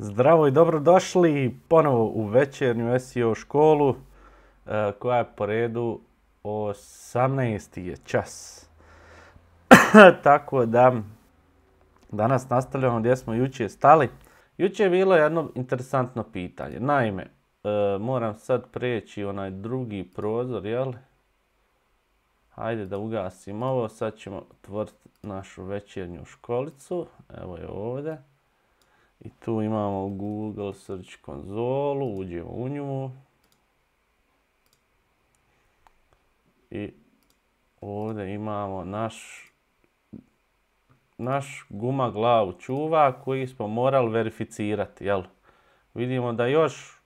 Zdravo i dobrodošli ponovo u večernju SEO školu e, koja je po redu 18. je čas. Tako da danas nastavljamo gdje smo jučer stali. Jučer je bilo jedno interesantno pitanje. Naime, e, moram sad preći onaj drugi prozor, jel? Hajde da ugasim ovo, sad ćemo otvoriti našu večernju školicu. Evo je ovdje. I tu imamo Google Search konzolu, uđemo u nju. I ovdje imamo naš naš guma glavu čuva koji smo morali verificirati, jel? Vidimo da još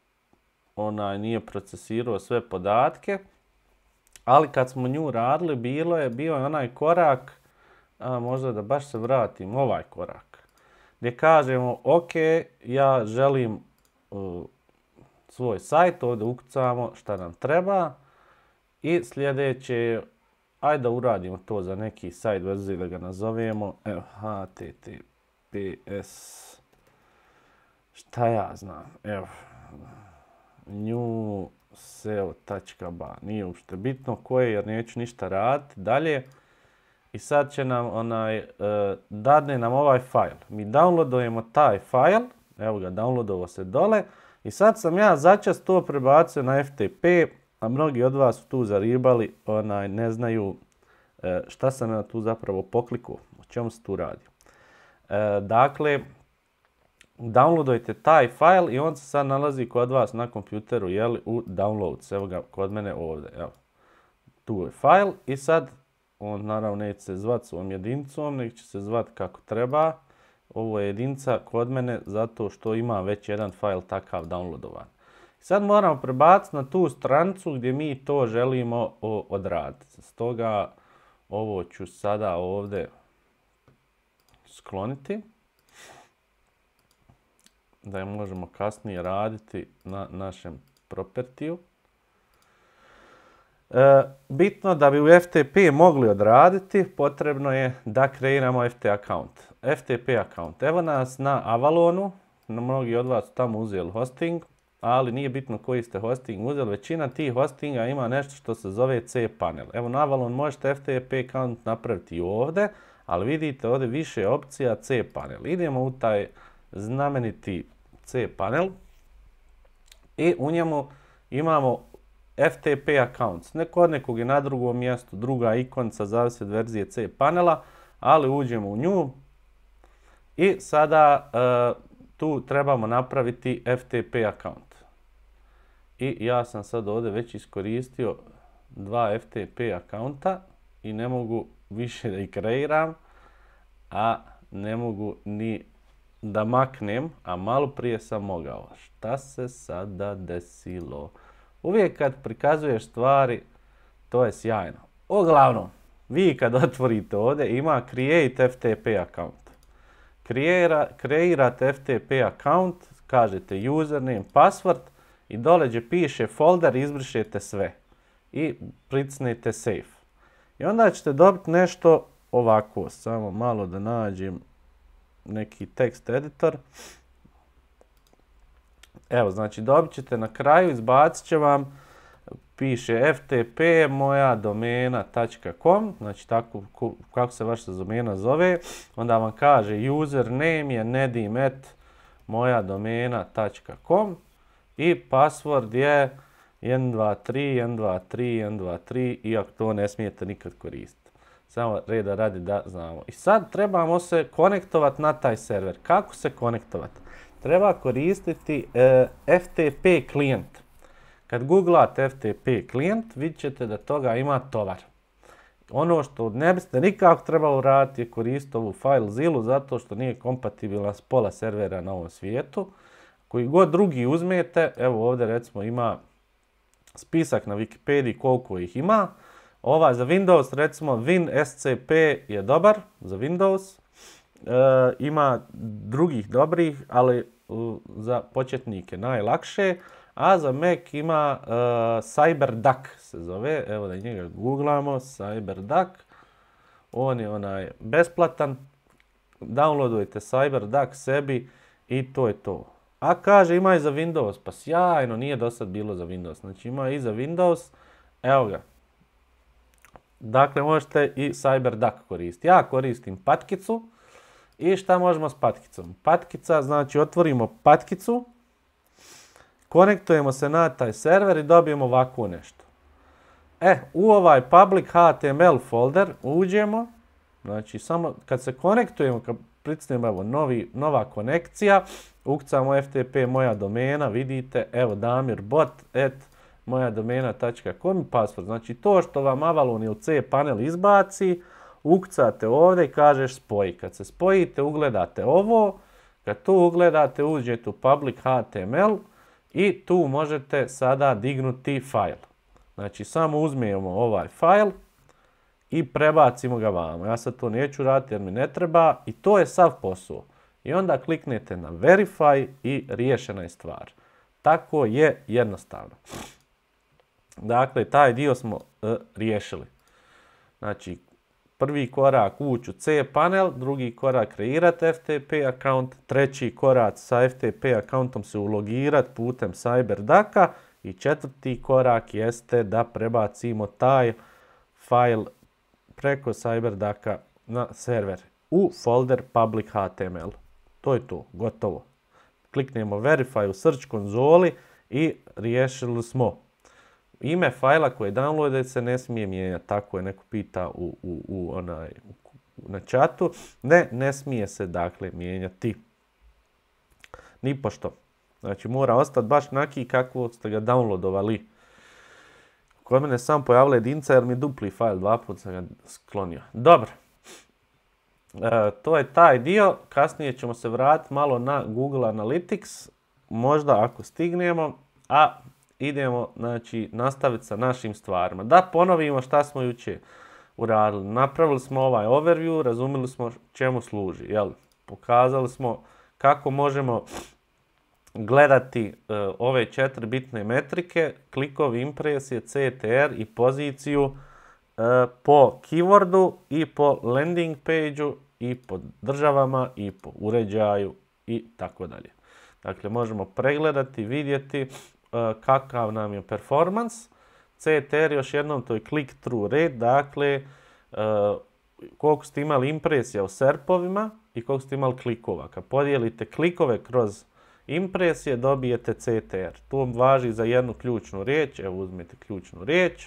onaj nije procesirao sve podatke, ali kad smo nju radili, bilo je, bio je onaj korak, a možda da baš se vratim, ovaj korak gdje kažemo ok, ja želim e, svoj sajt, ovdje ukucamo šta nam treba i sljedeće ajde da uradimo to za neki sajt verzije da ga nazovemo evo, https šta ja znam evo newseo.ba nije uopšte bitno koje jer neću ništa raditi dalje i sad će nam onaj, e, dadne nam ovaj fajl. Mi downloadujemo taj fajl, evo ga, downloadovo se dole. I sad sam ja začas to prebacio na FTP, a mnogi od vas su tu zaribali, onaj, ne znaju e, šta sam ja tu zapravo poklikuo, o čemu se tu radi. E, dakle, downloadujte taj fajl i on se sad nalazi kod vas na kompjuteru, jeli, u downloads. Evo ga kod mene ovdje, evo. Tu je fajl i sad on naravno neće se zvat svojom jedinicom, nek će se zvat kako treba. Ovo je jedinica kod mene zato što ima već jedan fail takav downloadovan. Sad moramo prebaciti na tu strancu gdje mi to želimo odraditi. Stoga ovo ću sada ovdje skloniti. Da je možemo kasnije raditi na našem propertiju. E, bitno da bi u FTP mogli odraditi, potrebno je da kreiramo FT account. FTP account. Evo nas na Avalonu, mnogi od vas tamo uzeli hosting, ali nije bitno koji ste hosting uzeli. Većina tih hostinga ima nešto što se zove cPanel. Evo na Avalon možete FTP account napraviti i ovdje, ali vidite ovdje više opcija cPanel. Idemo u taj znameniti cPanel i u njemu imamo FTP accounts. neko od nekog je na drugom mjestu, druga ikonca, zavisi od verzije C panela, ali uđemo u nju i sada eh, tu trebamo napraviti FTP account. I ja sam sad ovdje već iskoristio dva FTP accounta i ne mogu više da ih kreiram, a ne mogu ni da maknem, a malo prije sam mogao. Šta se sada desilo? Uvijek kad prikazuješ stvari, to je sjajno. Uglavnom, vi kad otvorite ovdje ima Create FTP account. Kreira, kreirate FTP account, kažete username, password i doleđe piše folder, izbrišete sve i pricnete save. I onda ćete dobiti nešto ovako, samo malo da nađem neki tekst editor. Evo, znači dobit ćete na kraju, izbacit će vam, piše ftp moja domena.com, znači tako kako se vaša domena zove, onda vam kaže username je nedimet moja domena.com i password je 123, 123, 123, iako to ne smijete nikad koristiti. Samo reda radi da znamo. I sad trebamo se konektovati na taj server. Kako se konektovati? treba koristiti e, FTP klijent. Kad googlate FTP klijent, vidjet ćete da toga ima tovar. Ono što ne biste nikako trebalo raditi je koristiti ovu zilu zato što nije kompatibilna s pola servera na ovom svijetu. Koji god drugi uzmete, evo ovdje recimo ima spisak na Wikipediji koliko ih ima. Ova za Windows, recimo WinSCP je dobar za Windows. E, ima drugih dobrih, ali za početnike najlakše, a za Mac ima uh, e, CyberDuck se zove, evo da njega googlamo, CyberDuck. On je onaj besplatan, downloadujte CyberDuck sebi i to je to. A kaže ima i za Windows, pa sjajno, nije do sad bilo za Windows, znači ima i za Windows, evo ga. Dakle, možete i CyberDuck koristiti. Ja koristim patkicu, i šta možemo s patkicom? Patkica, znači otvorimo patkicu, konektujemo se na taj server i dobijemo ovako nešto. E, u ovaj public HTML folder uđemo, znači samo kad se konektujemo, kad pricnemo evo novi, nova konekcija, ukcamo FTP moja domena, vidite, evo Damir bot et moja domena.com password. Znači to što vam Avalon ili C panel izbaci, ukcate ovdje i kažeš spoji. Kad se spojite, ugledate ovo, kad tu ugledate, uđete u public HTML i tu možete sada dignuti fajl. Znači, samo uzmijemo ovaj fajl i prebacimo ga vamo. Ja sad to neću raditi jer mi ne treba i to je sav posao. I onda kliknete na verify i riješena je stvar. Tako je jednostavno. Dakle, taj dio smo e, riješili. Znači, Prvi korak ući u C panel, drugi korak kreirati FTP account, treći korak sa FTP accountom se ulogirat putem CyberDaka i četvrti korak jeste da prebacimo taj file preko CyberDaka na server u folder public HTML. To je to, gotovo. Kliknemo verify u search konzoli i riješili smo ime fajla koji download, se ne smije mijenjati, tako je, neko pita u, u, u onaj, na čatu. Ne, ne smije se dakle mijenjati. Nipošto. Znači mora ostati baš naki kako ste ga downloadovali. Kod mene sam pojavila jedinca jer mi dupli fajl dva puta sam ga sklonio. Dobro. E, to je taj dio. Kasnije ćemo se vratiti malo na Google Analytics. Možda ako stignemo. A idemo znači, nastaviti sa našim stvarima. Da ponovimo šta smo jučer uradili. Napravili smo ovaj overview, razumili smo čemu služi. Jel? Pokazali smo kako možemo gledati e, ove četiri bitne metrike, klikovi impresije, CTR i poziciju e, po keywordu i po landing page i po državama i po uređaju i tako dalje. Dakle, možemo pregledati, vidjeti Eh, kakav nam je performance. CTR, još jednom, to je click through rate, dakle, eh, koliko ste imali impresija u serpovima i koliko ste imali klikova. Kad podijelite klikove kroz impresije, dobijete CTR. Tu važi za jednu ključnu riječ, evo uzmite ključnu riječ.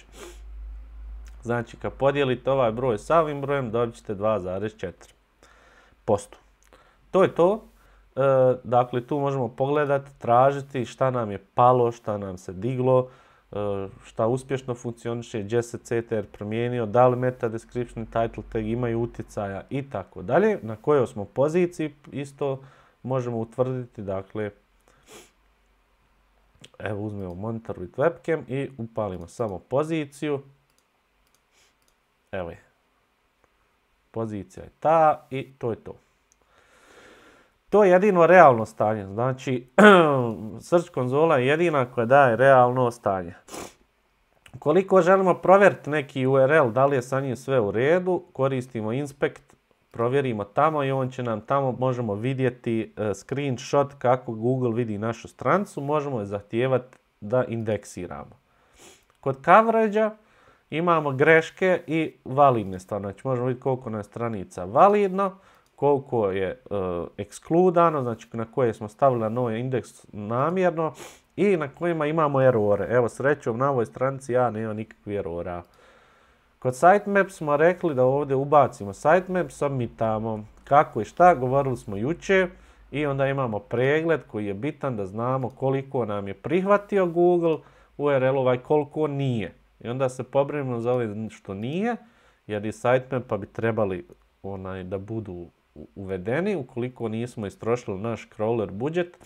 Znači, kad podijelite ovaj broj sa ovim brojem, dobit ćete 2,4%. To je to. E, dakle, tu možemo pogledati, tražiti šta nam je palo, šta nam se diglo, e, šta uspješno funkcioniše, gdje se CTR promijenio, da li meta description title tag imaju utjecaja i tako dalje. Na kojoj smo poziciji isto možemo utvrditi, dakle, evo uzmemo monitor with webcam i upalimo samo poziciju. Evo je. Pozicija je ta i to je to. To je jedino realno stanje. Znači, Search konzola je jedina koja daje realno stanje. Koliko želimo provjeriti neki URL, da li je sa njim sve u redu, koristimo inspect, provjerimo tamo i on će nam tamo, možemo vidjeti e, screenshot kako Google vidi našu strancu, možemo je zahtijevati da indeksiramo. Kod coverage imamo greške i validne stvari. znači možemo vidjeti koliko nam je stranica validno, koliko je e, ekskludano, znači na koje smo stavili novi indeks namjerno i na kojima imamo erore. Evo srećom na ovoj stranici ja nema nikakvih erora. Kod sitemap smo rekli da ovdje ubacimo sitemap, submitamo kako i šta, govorili smo jučer. I onda imamo pregled koji je bitan da znamo koliko nam je prihvatio Google URL i koliko nije. I onda se pobrinimo za što nije jer i sitemapa bi trebali onaj da budu uvedeni, ukoliko nismo istrošili naš crawler budžet.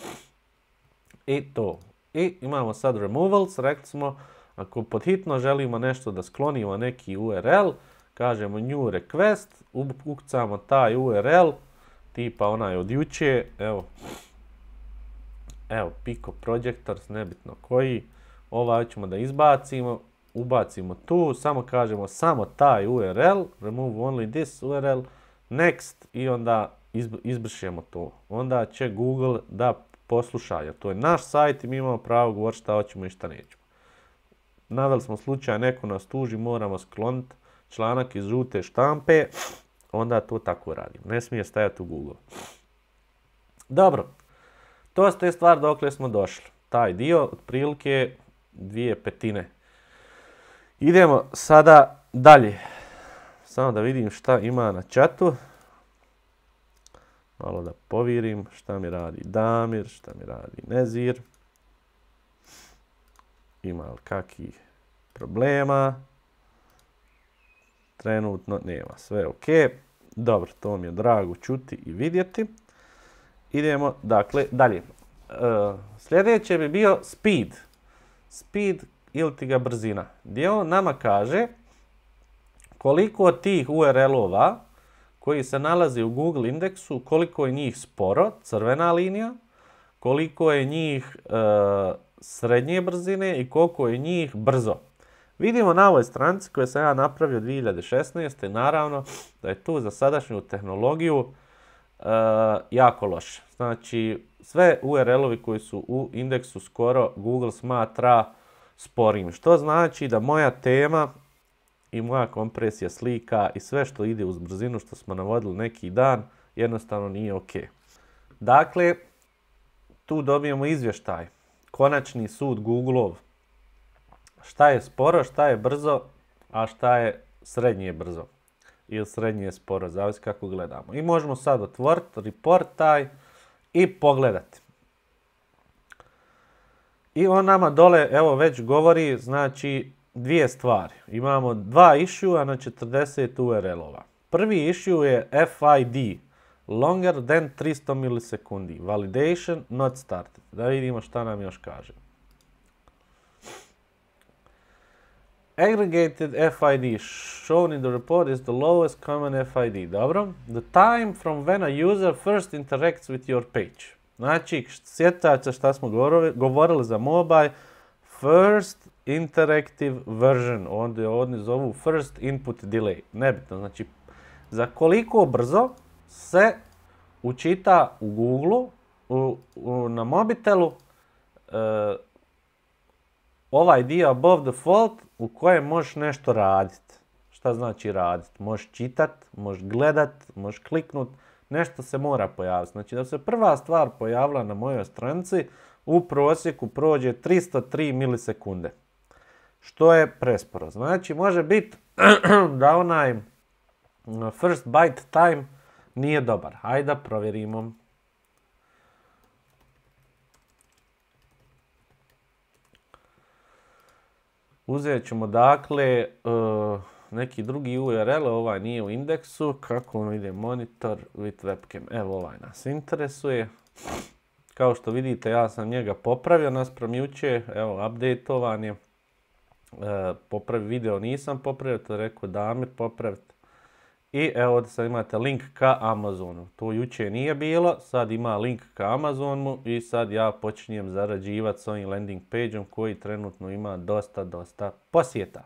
I to. I imamo sad removals, rekli smo, ako podhitno želimo nešto da sklonimo neki URL, kažemo new request, ukucamo taj URL, tipa onaj od juče, evo, evo, Pico Projectors, nebitno koji, ovaj ćemo da izbacimo, ubacimo tu, samo kažemo samo taj URL, remove only this URL, next i onda izbrišemo to. Onda će Google da posluša, to je naš sajt i mi imamo pravo govoriti šta hoćemo i šta nećemo. Naveli smo slučaj, neko nas tuži, moramo skloniti članak iz žute štampe, onda to tako radimo. Ne smije stajati u Google. Dobro, to je stvar stvari dokle smo došli. Taj dio, otprilike dvije petine. Idemo sada dalje. Samo da vidim šta ima na čatu. Malo da povirim šta mi radi Damir, šta mi radi Nezir. Ima li kakvih problema? Trenutno nema, sve ok. Dobro, to mi je drago čuti i vidjeti. Idemo, dakle, dalje. E, sljedeće bi bio speed. Speed ili ti ga brzina. Gdje on nama kaže koliko tih URL-ova koji se nalazi u Google indeksu, koliko je njih sporo, crvena linija, koliko je njih e, srednje brzine i koliko je njih brzo. Vidimo na ovoj stranci koju sam ja napravio 2016. Naravno da je tu za sadašnju tehnologiju e, jako loše. Znači sve URL-ovi koji su u indeksu skoro Google smatra sporim. Što znači da moja tema i moja kompresija slika i sve što ide uz brzinu što smo navodili neki dan jednostavno nije ok. Dakle, tu dobijemo izvještaj. Konačni sud Googleov. Šta je sporo, šta je brzo, a šta je srednje brzo. Ili srednje sporo, zavisi kako gledamo. I možemo sad otvoriti report taj i pogledati. I on nama dole, evo već govori, znači dvije stvari. Imamo dva issue na 40 URL-ova. Prvi issue je FID, longer than 300 milisekundi, validation not started. Da vidimo šta nam još kaže. Aggregated FID shown in the report is the lowest common FID. Dobro. The time from when a user first interacts with your page. Znači, sjećate šta smo govorili za mobile. First interactive version, onda je oni zovu first input delay, nebitno, znači za koliko brzo se učita u Google, u, na mobitelu, e, ovaj dio above default u kojem možeš nešto raditi. Šta znači raditi? Možeš čitat, možeš gledat, možeš kliknut, nešto se mora pojaviti. Znači da se prva stvar pojavila na mojoj stranici, u prosjeku prođe 303 milisekunde što je presporo. Znači, može biti da onaj mm, first byte time nije dobar. Hajde da provjerimo. Uzet ćemo dakle e, neki drugi URL, ovaj nije u indeksu. Kako ono ide monitor with webcam? Evo ovaj nas interesuje. Kao što vidite ja sam njega popravio nas juče, evo update je. E, popraviti video nisam popravio, to je rekao Damir popraviti. I evo sad imate link ka Amazonu. To juče nije bilo, sad ima link ka Amazonu i sad ja počinjem zarađivati s ovim landing pageom koji trenutno ima dosta, dosta posjeta.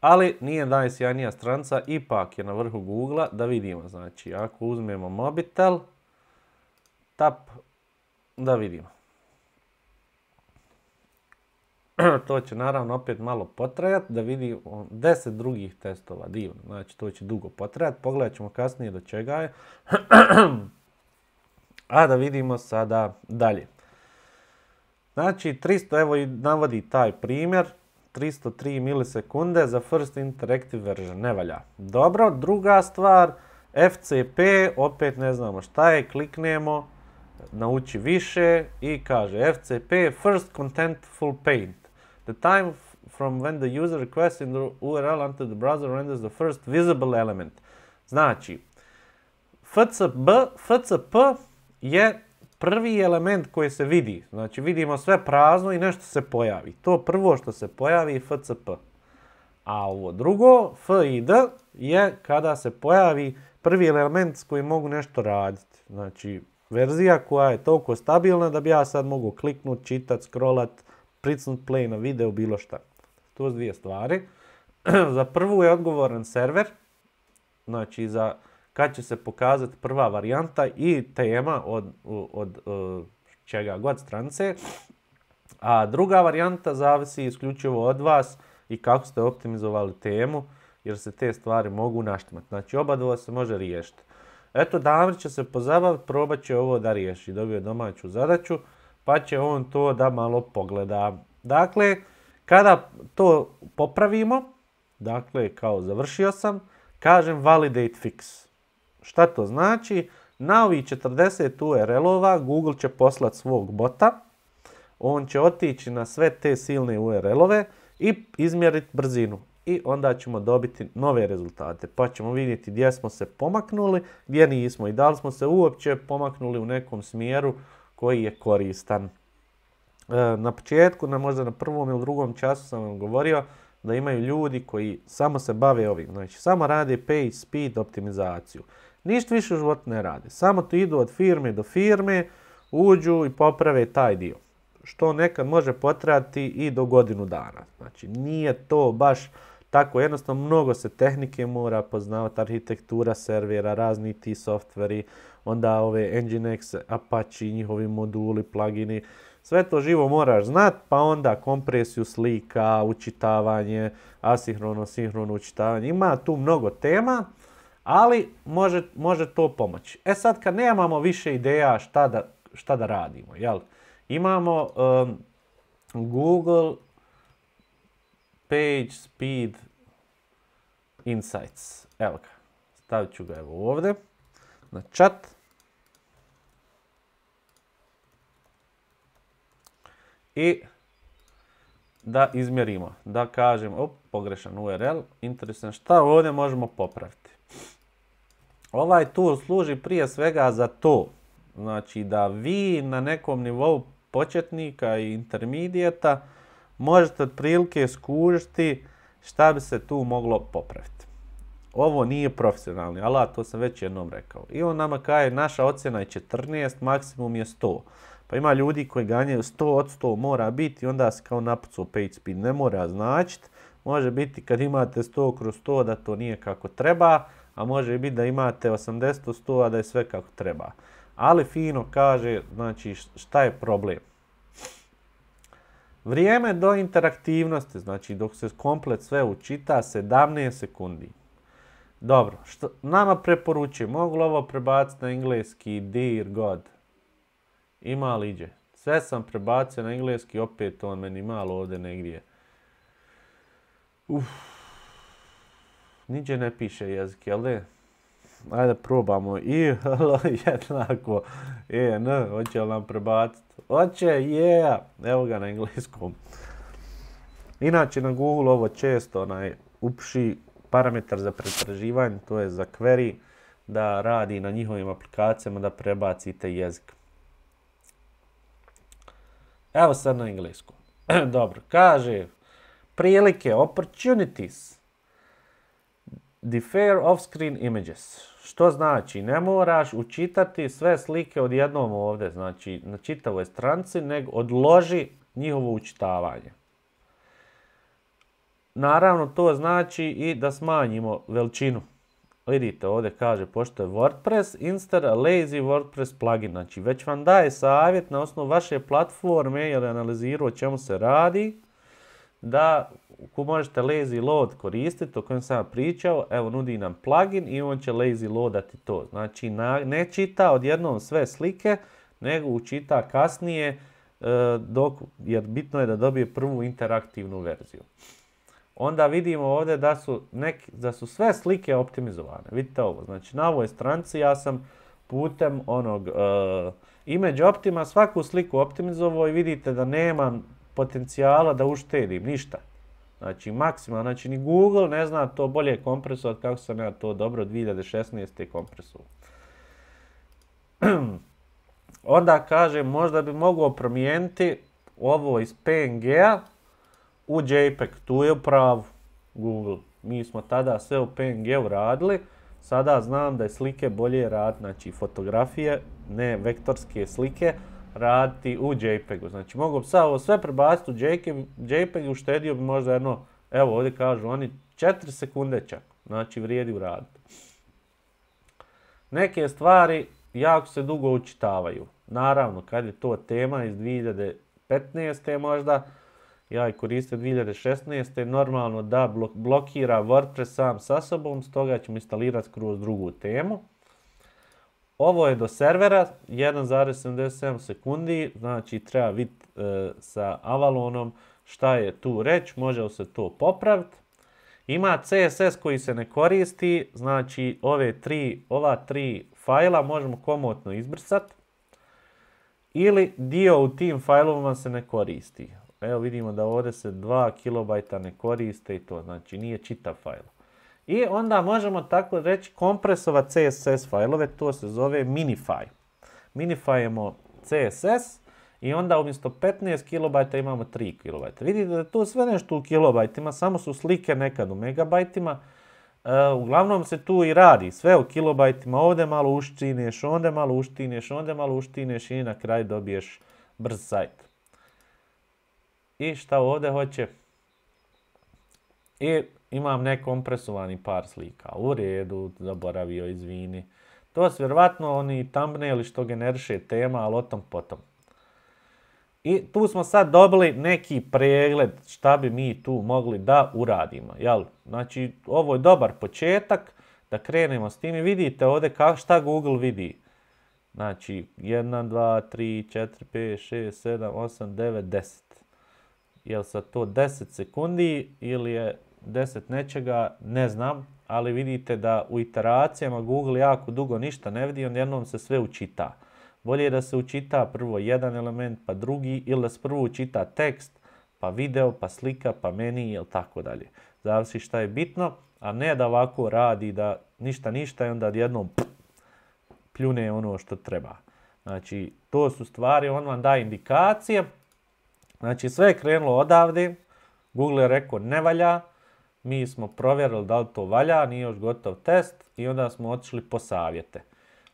Ali nije najsjajnija stranca, ipak je na vrhu Google-a da vidimo. Znači, ako uzmemo mobitel, tap, da vidimo. to će naravno opet malo potrajati, da vidi 10 drugih testova, divno, znači to će dugo potrajati, pogledat ćemo kasnije do čega je, a da vidimo sada dalje. Znači 300, evo i navodi taj primjer, 303 milisekunde za First Interactive version, ne valja. Dobro, druga stvar, FCP, opet ne znamo šta je, kliknemo, nauči više i kaže FCP First Contentful Paint. The time from when the user requests in the URL until the browser renders the first visible element. Znači, FCB, FCP je prvi element koji se vidi. Znači, vidimo sve prazno i nešto se pojavi. To prvo što se pojavi je FCP. A ovo drugo, d, je kada se pojavi prvi element s kojim mogu nešto raditi. Znači, verzija koja je toliko stabilna da bi ja sad mogu kliknuti, čitat, scrollat, pricnut play na video, bilo šta. To su dvije stvari. za prvu je odgovoran server, znači za kad će se pokazati prva varijanta i tema od, od, e, čega god strance. A druga varijanta zavisi isključivo od vas i kako ste optimizovali temu, jer se te stvari mogu naštimati. Znači oba dvoje se može riješiti. Eto, Damir će se pozabaviti, probat će ovo da riješi. Dobio je domaću zadaću pa će on to da malo pogleda. Dakle, kada to popravimo, dakle kao završio sam, kažem validate fix. Šta to znači? Na ovih 40 URL-ova Google će poslati svog bota, on će otići na sve te silne URL-ove i izmjeriti brzinu. I onda ćemo dobiti nove rezultate. Pa ćemo vidjeti gdje smo se pomaknuli, gdje nismo i da li smo se uopće pomaknuli u nekom smjeru koji je koristan. E, na početku, na možda na prvom ili drugom času sam vam govorio da imaju ljudi koji samo se bave ovim. Znači, samo rade page speed optimizaciju. Ništa više u ne rade. Samo tu idu od firme do firme, uđu i poprave taj dio. Što nekad može potrati i do godinu dana. Znači, nije to baš tako jednostavno. Mnogo se tehnike mora poznavati, arhitektura servera, razni ti softveri, onda ove Nginx, Apache, njihovi moduli, plugini, sve to živo moraš znat, pa onda kompresiju slika, učitavanje, asinhrono, sinhrono učitavanje, ima tu mnogo tema, ali može, može to pomoći. E sad kad nemamo više ideja šta da, šta da radimo, jel? Imamo um, Google Page Speed Insights. Evo ga, stavit ću ga evo ovdje na chat. I da izmjerimo. Da kažem, op, pogrešan URL, interesno šta ovdje možemo popraviti. Ovaj tool služi prije svega za to. Znači da vi na nekom nivou početnika i intermedijeta možete otprilike skužiti šta bi se tu moglo popraviti. Ovo nije profesionalni alat, to sam već jednom rekao. I on nama kaže, naša ocjena je 14, maksimum je 100. Pa ima ljudi koji ganjaju 100 od 100 mora biti onda se kao napucu page speed. Ne mora značit. Može biti kad imate 100 kroz 100 da to nije kako treba, a može biti da imate 80 od 100 a da je sve kako treba. Ali fino kaže, znači šta je problem? Vrijeme do interaktivnosti, znači dok se komplet sve učita, 17 sekundi. Dobro, što nama preporučuje, mogu li ovo prebaciti na engleski, dear god. Ima liđe. Sve sam prebacio na engleski, opet on meni malo ovdje negdje. Uff. Niđe ne piše jezik, jel de? Ajde probamo. I, je jednako. E, n, hoće li nam prebaciti? Hoće, je! Yeah. Evo ga na engleskom. Inače, na Google ovo često, onaj, upši parametar za pretraživanje, to je za query, da radi na njihovim aplikacijama da prebacite jezik. Evo sad na englesku. Dobro, kaže prilike, opportunities, the fair off-screen images. Što znači, ne moraš učitati sve slike odjednom ovdje, znači na čitavoj stranci, nego odloži njihovo učitavanje. Naravno, to znači i da smanjimo veličinu. Vidite, ovdje kaže, pošto je WordPress, Insta Lazy WordPress plugin. Znači, već vam daje savjet na osnovu vaše platforme, jer je analizirao o čemu se radi, da ako možete Lazy Load koristiti, o kojem sam pričao, evo nudi nam plugin i on će Lazy Loadati to. Znači, ne čita odjednom sve slike, nego učita kasnije, e, dok, jer bitno je da dobije prvu interaktivnu verziju onda vidimo ovdje da su, da su sve slike optimizovane. Vidite ovo, znači na ovoj stranci ja sam putem onog e, image optima svaku sliku optimizovao i vidite da nemam potencijala da uštedim ništa. Znači maksimalno, znači ni Google ne zna to bolje kompresovat kako sam ja to dobro 2016. kompresu. onda kaže možda bi mogao promijeniti ovo iz PNG-a u JPEG, tu je u Google. Mi smo tada sve u PNG-u radili, sada znam da je slike bolje rad, znači fotografije, ne vektorske slike, raditi u JPEG-u. Znači mogu bi sad ovo sve prebaciti u JPEG i uštedio bi možda jedno, evo ovdje kažu oni 4 sekunde čak, znači vrijedi rad. Neke stvari jako se dugo učitavaju. Naravno, kad je to tema iz 2015. možda, ja je koristio 2016. Normalno da blokira WordPress sam sa sobom, stoga ćemo instalirati kroz drugu temu. Ovo je do servera, 1,77 sekundi, znači treba vidjeti sa Avalonom šta je tu reći, može se to popraviti. Ima CSS koji se ne koristi, znači ove tri, ova tri fajla možemo komotno izbrisati. Ili dio u tim fajlovima se ne koristi. Evo vidimo da ovdje se 2 KB ne koriste i to, znači nije čitav fajl. I onda možemo tako reći kompresova CSS fajlove, to se zove minify. Minifajemo CSS i onda umjesto 15 KB imamo 3 KB. Vidite da je tu sve nešto u kilobajtima, samo su slike nekad u megabajtima. E, uglavnom se tu i radi, sve u kilobajtima, ovdje malo uštineš, onda malo uštineš, onda malo uštineš i na kraj dobiješ brz sajt. I šta ovdje hoće? I imam nekompresovani par slika. U redu, zaboravio, izvini. To su vjerovatno oni thumbnaili što generiše tema, ali o tom potom. I tu smo sad dobili neki pregled šta bi mi tu mogli da uradimo. Jel? Znači, ovo je dobar početak da krenemo s tim i vidite ovdje ka, šta Google vidi. Znači, 1, 2, 3, 4, 5, 6, 7, 8, 9, 10. Jel sad to 10 sekundi ili je 10 nečega, ne znam, ali vidite da u iteracijama Google jako dugo ništa ne vidi, jednom se sve učita. Bolje je da se učita prvo jedan element, pa drugi, ili da se prvo učita tekst, pa video, pa slika, pa meni, ili tako dalje. Zavisi šta je bitno, a ne da ovako radi, da ništa ništa i onda jednom pljune ono što treba. Znači, to su stvari, on vam daje indikacije, Znači sve je krenulo odavde, Google je rekao ne valja, mi smo provjerili da li to valja, nije još gotov test i onda smo otišli po savjete.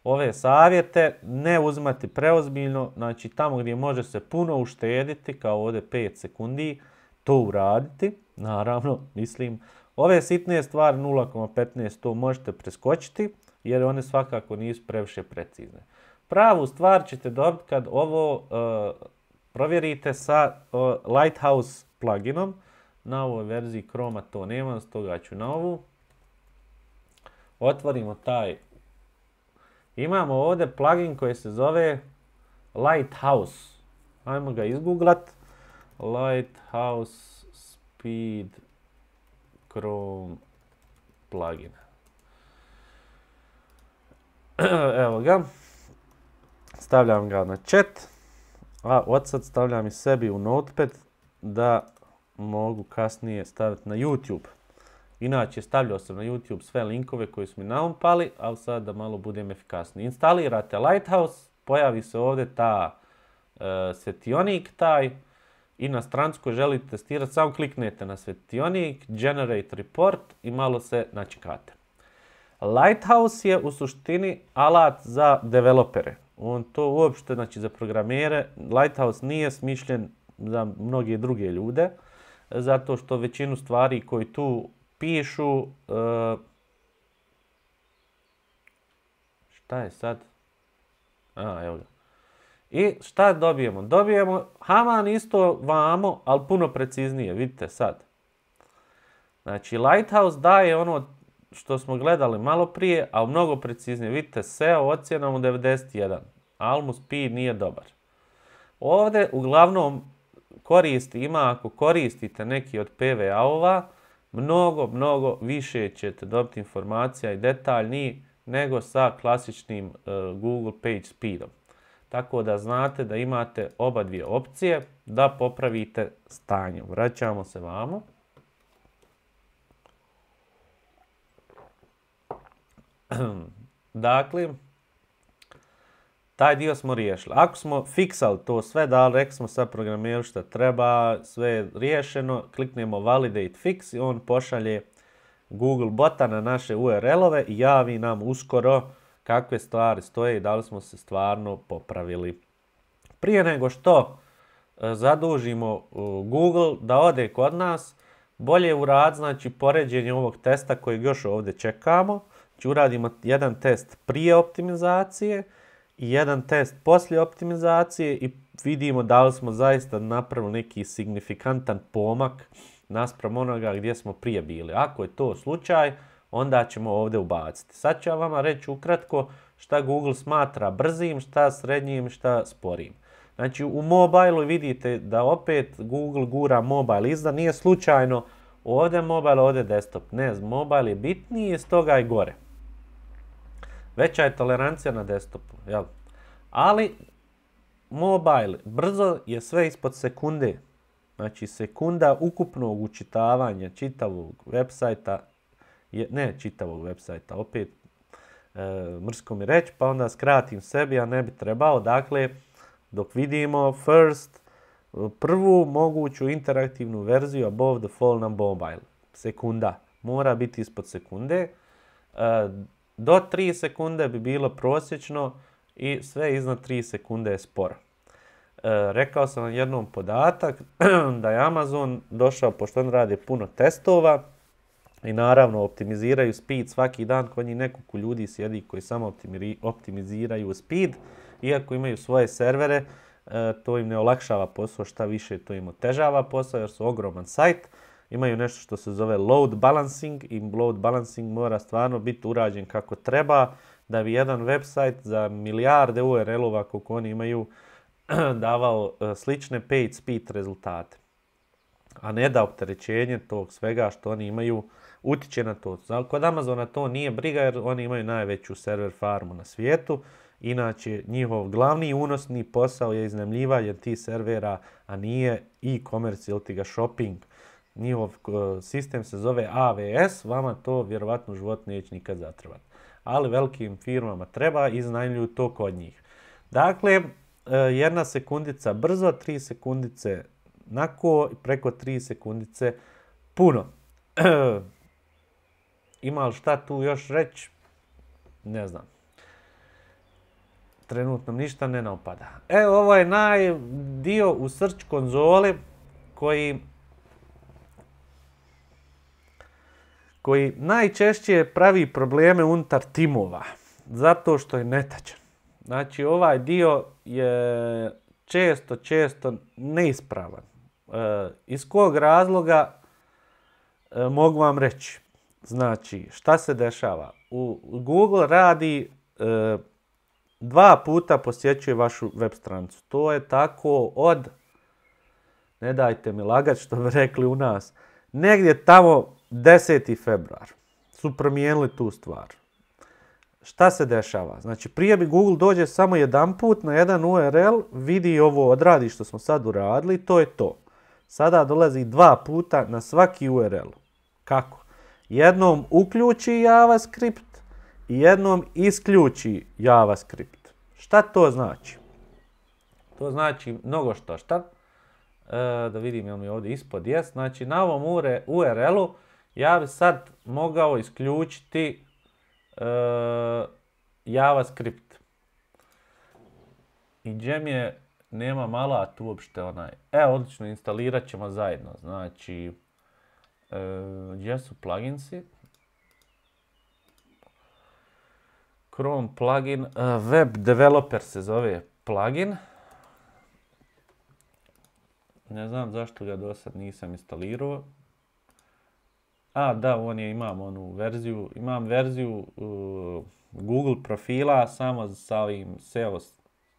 Ove savjete ne uzmati preozbiljno, znači tamo gdje može se puno uštediti, kao ovdje 5 sekundi, to uraditi. Naravno, mislim, ove sitne stvari 0,15 to možete preskočiti, jer one svakako nisu previše precizne. Pravu stvar ćete dobiti kad ovo eh, provjerite sa Lighthouse pluginom. Na ovoj verziji Chroma to nema, stoga ću na ovu. Otvorimo taj. Imamo ovdje plugin koji se zove Lighthouse. Ajmo ga izgooglat. Lighthouse Speed Chrome plugin. Evo ga. Stavljam ga na chat. A od sad stavljam i sebi u notepad da mogu kasnije staviti na YouTube. Inače, stavljao sam na YouTube sve linkove koji su mi naumpali, ali sad da malo budem efikasniji. Instalirate Lighthouse, pojavi se ovdje ta e, setionik taj i na strancu koju želite testirati, samo kliknete na svetionik, generate report i malo se načekate. Lighthouse je u suštini alat za developere on to uopšte, znači za programere, Lighthouse nije smišljen za mnoge druge ljude, zato što većinu stvari koji tu pišu, e, šta je sad? A, evo ga. I šta dobijemo? Dobijemo Haman isto vamo, ali puno preciznije, vidite sad. Znači, Lighthouse daje ono što smo gledali malo prije, a mnogo preciznije. Vidite, SEO ocjenom u 91. Almus Pi nije dobar. Ovdje uglavnom koristi ima, ako koristite neki od PVA-ova, mnogo, mnogo više ćete dobiti informacija i detaljni nego sa klasičnim e, Google Page Speedom. Tako da znate da imate oba dvije opcije da popravite stanje. Vraćamo se vamo. dakle, taj dio smo riješili. Ako smo fiksali to sve, da rekli smo sad programiru što treba, sve je riješeno, kliknemo validate fix i on pošalje Google bota na naše URL-ove i javi nam uskoro kakve stvari stoje i da li smo se stvarno popravili. Prije nego što e, zadužimo e, Google da ode kod nas, bolje urad znači poređenje ovog testa kojeg još ovdje čekamo. Znači uradimo jedan test prije optimizacije i jedan test poslije optimizacije i vidimo da li smo zaista napravili neki signifikantan pomak naspram onoga gdje smo prije bili. Ako je to slučaj, onda ćemo ovdje ubaciti. Sad ću ja vama reći ukratko šta Google smatra brzim, šta srednjim, šta sporim. Znači u mobilu vidite da opet Google gura mobile izda, nije slučajno ovdje mobile, ovdje desktop. Ne, mobile je bitniji, stoga je gore. Veća je tolerancija na desktopu, jel? Ali, mobile, brzo je sve ispod sekunde. Znači, sekunda ukupnog učitavanja čitavog websajta, je, ne čitavog websajta, opet e, mrsko mi reći, pa onda skratim sebi, a ne bi trebao. Dakle, dok vidimo first, prvu moguću interaktivnu verziju above the fall na mobile. Sekunda. Mora biti ispod sekunde. E, do 3 sekunde bi bilo prosječno i sve iznad 3 sekunde je sporo. E, rekao sam vam jednom podatak da je Amazon došao, pošto on radi puno testova i naravno optimiziraju speed svaki dan, kod njih nekoliko ljudi sjedi koji samo optimiziraju speed, iako imaju svoje servere, e, to im ne olakšava posao, šta više to im otežava posao jer su ogroman sajt imaju nešto što se zove load balancing i load balancing mora stvarno biti urađen kako treba da bi jedan website za milijarde URL-ova koliko oni imaju davao e, slične paid speed rezultate. A ne da opterećenje tog svega što oni imaju utječe na to. Kod Amazona to nije briga jer oni imaju najveću server farmu na svijetu. Inače, njihov glavni unosni posao je jer tih servera, a nije e-commerce ili ti ga shopping njihov sistem se zove AVS, vama to vjerovatno život neće nikad zatrebati. Ali velikim firmama treba i to kod njih. Dakle, e, jedna sekundica brzo, tri sekundice nako, preko tri sekundice puno. Ima li šta tu još reći? Ne znam. Trenutno ništa ne napada. E, ovo je naj dio u srč konzole koji koji najčešće pravi probleme unutar timova, zato što je netačan. Znači, ovaj dio je često, često neispravan. E, iz kog razloga e, mogu vam reći? Znači, šta se dešava? U Google radi e, dva puta posjećuje vašu web strancu. To je tako od, ne dajte mi lagat što bi rekli u nas, negdje tamo 10. februar su promijenili tu stvar. Šta se dešava? Znači prije bi Google dođe samo jedan put na jedan URL, vidi ovo, odradi što smo sad uradili, to je to. Sada dolazi dva puta na svaki URL. Kako? Jednom uključi JavaScript i jednom isključi JavaScript. Šta to znači? To znači mnogo što šta. E, da vidim je li mi ovdje ispod jes. Znači na ovom URL-u ja bi sad mogao isključiti uh, JavaScript. I je, nema mala, tu uopšte onaj. E, odlično, instalirat ćemo zajedno. Znači, uh, gdje su pluginsi? Chrome plugin, e, web developer se zove plugin. Ne znam zašto ga do sad nisam instalirao a da, on je, imam onu verziju, imam verziju Google profila samo sa ovim SEO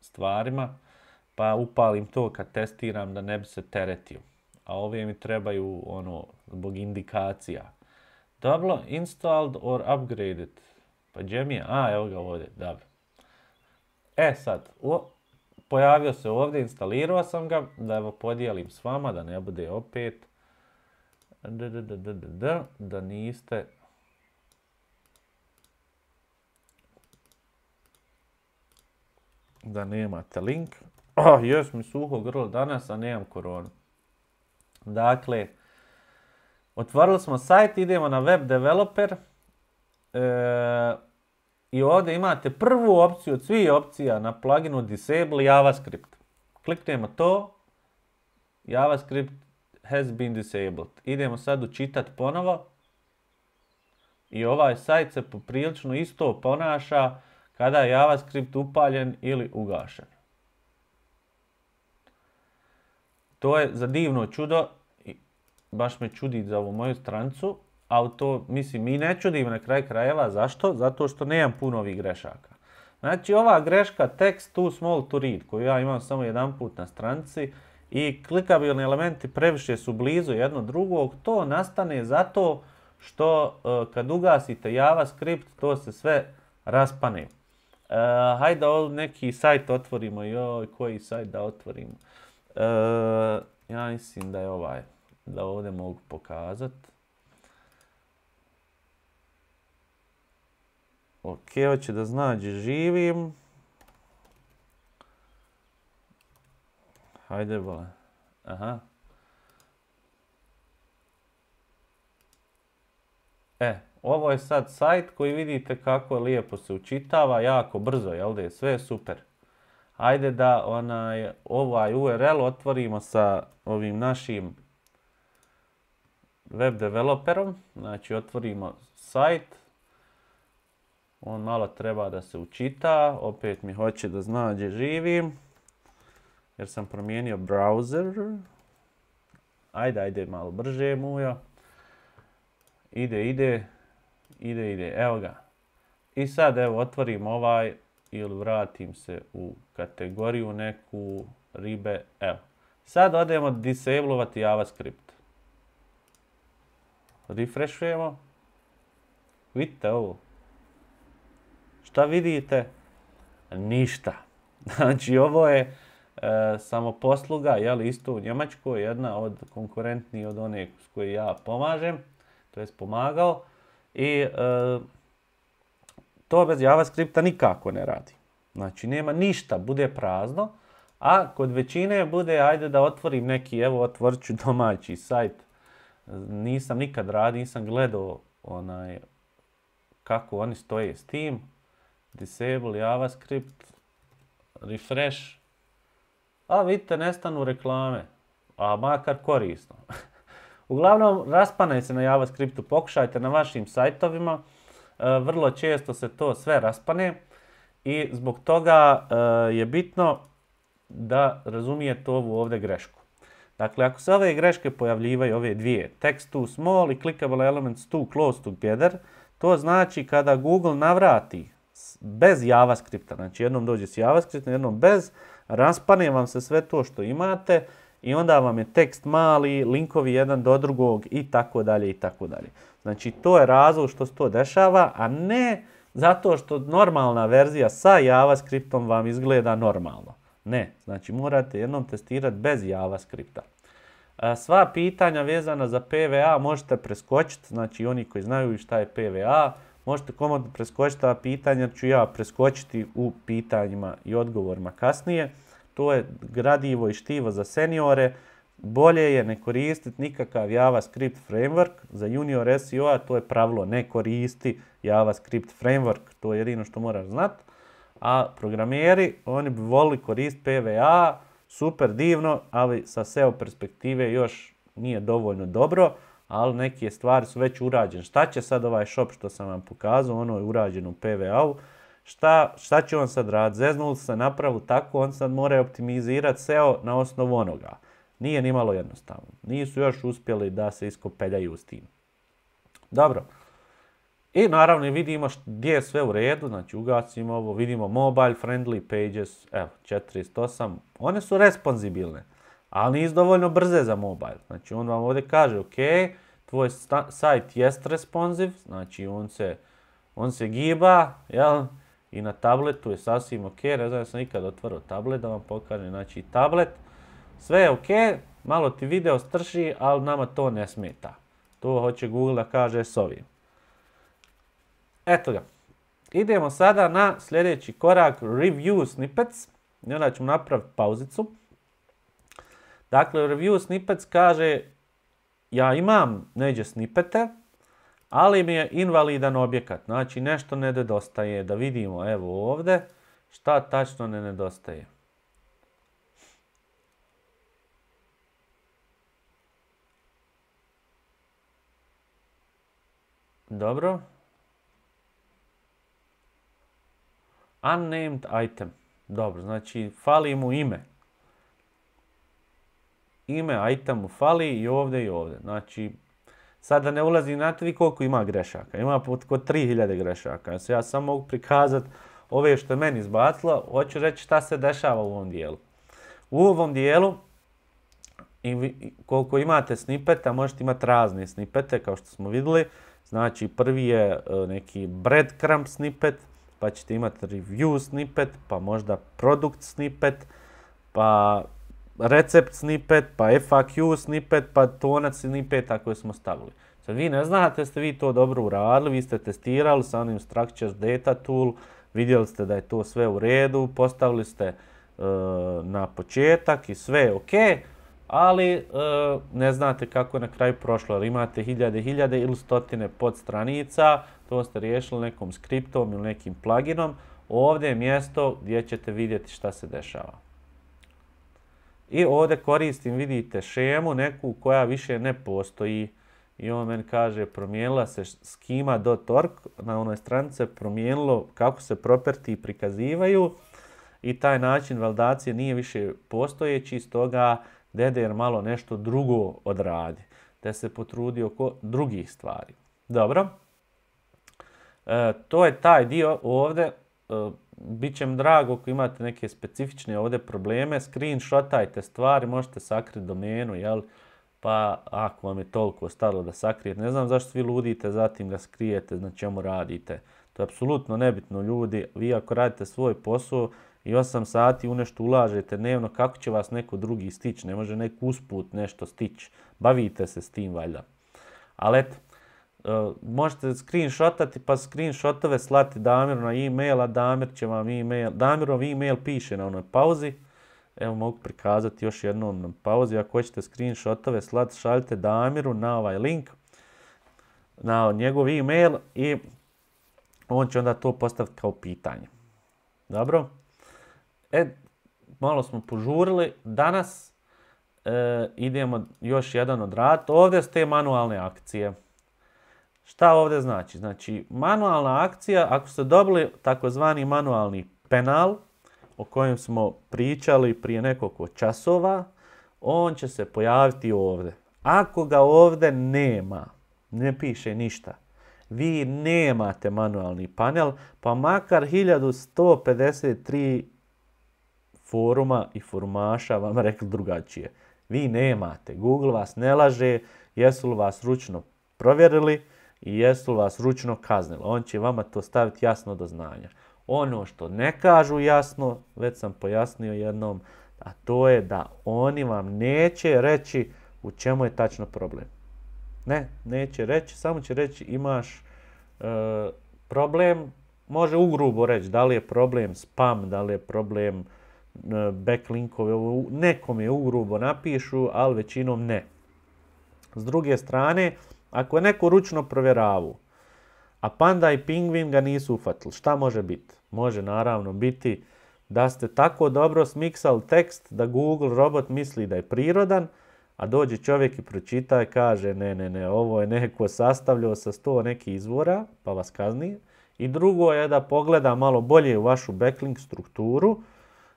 stvarima, pa upalim to kad testiram da ne bi se teretio. A ove mi trebaju ono, zbog indikacija. Dobro, installed or upgraded. Pa gdje mi je? A, evo ga ovdje, dobro. E sad, pojavio se ovdje, instalirao sam ga, da evo podijelim s vama, da ne bude opet da niste da nemate link. još mi suho grlo danas, a nemam koronu. Dakle, otvorili smo sajt, idemo na web developer. E, I ovdje imate prvu opciju od svih opcija na pluginu Disable JavaScript. Kliknemo to. JavaScript has been disabled. Idemo sad učitati ponovo. I ovaj sajt se poprilično isto ponaša kada je JavaScript upaljen ili ugašen. To je za divno čudo. Baš me čudi za ovu moju strancu. A to, mislim, i ne čudim na kraj krajeva. Zašto? Zato što nemam puno ovih grešaka. Znači, ova greška text too small to read, koju ja imam samo jedan put na stranci, i klikabilni elementi previše su blizu jedno drugog, to nastane zato što e, kad ugasite JavaScript to se sve raspane. E, hajde ovdje neki sajt otvorimo, joj koji sajt da otvorimo. E, ja mislim da je ovaj, da ovdje mogu pokazati. Ok, hoće da znađe živim. Hajde, vole. Aha. E, ovo je sad sajt koji vidite kako lijepo se učitava, jako brzo, jel da je sve super. Hajde da onaj, ovaj URL otvorimo sa ovim našim web developerom. Znači otvorimo sajt. On malo treba da se učita, opet mi hoće da zna gdje živim jer sam promijenio browser. Ajde, ajde, malo brže mujo. Ide, ide, ide, ide, evo ga. I sad evo otvorim ovaj ili vratim se u kategoriju neku ribe, evo. Sad odemo disablovati JavaScript. Refreshujemo. Vidite ovo. Šta vidite? Ništa. Znači ovo je e, samoposluga, li isto u Njemačkoj, jedna od konkurentnih od one s koje ja pomažem, to je pomagao. I e, to bez JavaScripta nikako ne radi. Znači, nema ništa, bude prazno. A kod većine bude, ajde da otvorim neki, evo otvorit ću domaći sajt. Nisam nikad radio, nisam gledao onaj, kako oni stoje s tim. Disable JavaScript, refresh, a vidite nestanu reklame, a makar korisno. Uglavnom, raspane se na JavaScriptu, pokušajte na vašim sajtovima, e, vrlo često se to sve raspane i zbog toga e, je bitno da razumijete ovu ovdje grešku. Dakle, ako se ove greške pojavljivaju, ove dvije, text to small i clickable elements to close together, to znači kada Google navrati bez JavaScripta, znači jednom dođe s JavaScriptom, jednom bez, Raspane vam se sve to što imate i onda vam je tekst mali, linkovi jedan do drugog i tako dalje i tako dalje. Znači to je razlog što se to dešava, a ne zato što normalna verzija sa JavaScriptom vam izgleda normalno. Ne, znači morate jednom testirati bez JavaScripta. Sva pitanja vezana za PVA možete preskočiti, znači oni koji znaju šta je PVA, Možete komodno preskočiti ta pitanja, ću ja preskočiti u pitanjima i odgovorima kasnije. To je gradivo i štivo za seniore. Bolje je ne koristiti nikakav JavaScript framework. Za junior SEO to je pravilo ne koristi JavaScript framework. To je jedino što moraš znati. A programeri, oni bi volili koristiti PVA, super divno, ali sa SEO perspektive još nije dovoljno dobro ali neke stvari su već urađene. Šta će sad ovaj shop što sam vam pokazao, ono je urađeno u PVA-u, šta, će on sad raditi? Zeznuli se napravu tako, on sad mora optimizirati SEO na osnovu onoga. Nije ni malo jednostavno. Nisu još uspjeli da se iskopeljaju s tim. Dobro. I naravno vidimo gdje je sve u redu, znači ugasimo ovo, vidimo mobile friendly pages, evo 408, one su responsibilne ali nisu dovoljno brze za mobile. Znači on vam ovdje kaže, ok, tvoj sajt jest responsive, znači on se, on se giba, jel? I na tabletu je sasvim ok, ne znam sam ikad otvorio tablet da vam pokažem, znači tablet, sve je ok, malo ti video strši, ali nama to ne smeta. To hoće Google da kaže s ovim. Eto ga. Idemo sada na sljedeći korak Review Snippets. I onda ćemo napraviti pauzicu. Dakle, review snippets kaže ja imam neđe snipete, ali mi je invalidan objekat. Znači, nešto ne nedostaje. Da vidimo, evo ovdje, šta tačno ne nedostaje. Dobro. Unnamed item. Dobro, znači fali mu ime ime item mu fali i ovdje i ovdje. Znači, sada ne ulazi na vi koliko ima grešaka. Ima oko 3000 grešaka. Znači, ja samo mogu prikazati ove što je meni izbacilo. Hoću reći šta se dešava u ovom dijelu. U ovom dijelu, i koliko imate snipeta, možete imati razne snipete kao što smo vidjeli. Znači prvi je e, neki breadcrumb snippet, pa ćete imati review snippet, pa možda product snippet, pa recept snippet, pa FAQ snippet, pa tonac snippeta koje smo stavili. Sad vi ne znate, ste vi to dobro uradili, vi ste testirali sa onim Structures Data Tool, vidjeli ste da je to sve u redu, postavili ste e, na početak i sve je ok, ali e, ne znate kako je na kraju prošlo, ali imate hiljade, hiljade ili stotine podstranica, to ste riješili nekom skriptom ili nekim pluginom, ovdje je mjesto gdje ćete vidjeti šta se dešava. I ovdje koristim, vidite, šemu neku koja više ne postoji. I on meni kaže, promijenila se skima do tork, na onoj stranici promijenilo kako se properti prikazivaju i taj način validacije nije više postojeći, stoga DDR malo nešto drugo odradi, da se potrudi oko drugih stvari. Dobro, e, to je taj dio ovdje, e, bit će mi drago ako imate neke specifične ovdje probleme, screenshotajte stvari, možete sakriti domenu, jel? Pa ako vam je toliko ostalo da sakrijete, ne znam zašto vi ludite, zatim ga skrijete, na čemu radite. To je apsolutno nebitno ljudi, vi ako radite svoj posao i 8 sati u nešto ulažete dnevno, kako će vas neko drugi stići, ne može neko usput nešto stići, bavite se s tim valjda. Ali eto, E, možete screenshotati pa screenshotove slati Damiru na e-mail, a Damir će vam e-mail, Damirov e-mail piše na onoj pauzi. Evo mogu prikazati još jednom na pauzi, ako hoćete screenshotove slati šaljite Damiru na ovaj link, na njegov e-mail i on će onda to postaviti kao pitanje. Dobro? E, malo smo požurili. Danas e, idemo još jedan odrat Ovdje te manualne akcije. Šta ovdje znači? Znači, manualna akcija, ako ste dobili takozvani manualni penal, o kojem smo pričali prije nekoliko časova, on će se pojaviti ovdje. Ako ga ovdje nema, ne piše ništa, vi nemate manualni panel, pa makar 1153 foruma i formaša vam rekli drugačije. Vi nemate. Google vas ne laže, jesu li vas ručno provjerili, i jesu vas ručno kaznili. On će vama to staviti jasno do znanja. Ono što ne kažu jasno, već sam pojasnio jednom, a to je da oni vam neće reći u čemu je tačno problem. Ne, neće reći, samo će reći imaš e, problem, može ugrubo reći da li je problem spam, da li je problem e, backlinkove, nekom je ugrubo napišu, ali većinom ne. S druge strane, ako je neko ručno provjeravu, a panda i pingvin ga nisu ufatili, šta može biti? Može naravno biti da ste tako dobro smiksali tekst da Google robot misli da je prirodan, a dođe čovjek i pročita i kaže ne, ne, ne, ovo je neko sastavljao sa sto nekih izvora, pa vas kazni. I drugo je da pogleda malo bolje u vašu backlink strukturu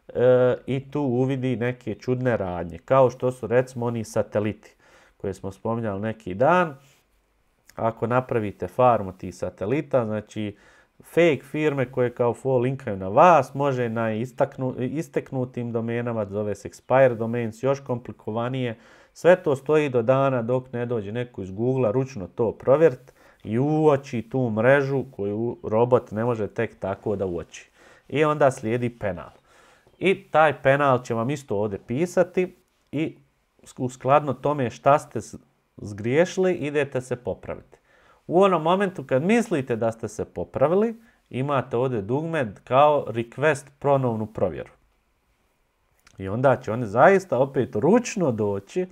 e, i tu uvidi neke čudne radnje, kao što su recimo oni sateliti koje smo spominjali neki dan ako napravite farmu tih satelita, znači fake firme koje kao fo linkaju na vas, može na isteknutim domenama, zove se expired domains, još komplikovanije. Sve to stoji do dana dok ne dođe neko iz google ručno to provjeriti i uoči tu mrežu koju robot ne može tek tako da uoči. I onda slijedi penal. I taj penal će vam isto ovdje pisati i skladno tome šta ste zgriješili, idete se popraviti. U onom momentu kad mislite da ste se popravili, imate ovdje dugme kao request pronovnu provjeru. I onda će oni zaista opet ručno doći,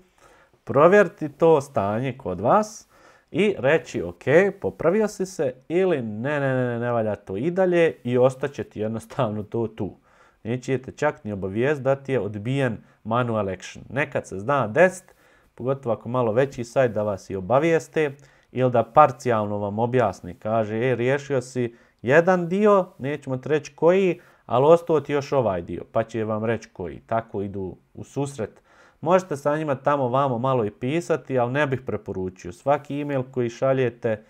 provjeriti to stanje kod vas i reći ok, popravio si se ili ne, ne, ne, ne valja to i dalje i ostaće ti jednostavno to tu. Nećete čak ni obavijest da ti je odbijen manual action. Nekad se zna desiti pogotovo ako malo veći sajt, da vas i obavijeste ili da parcijalno vam objasni. Kaže, e, riješio si jedan dio, nećemo ti reći koji, ali ostao ti još ovaj dio, pa će vam reći koji. Tako idu u susret. Možete sa njima tamo vamo malo i pisati, ali ne bih preporučio. Svaki email koji šaljete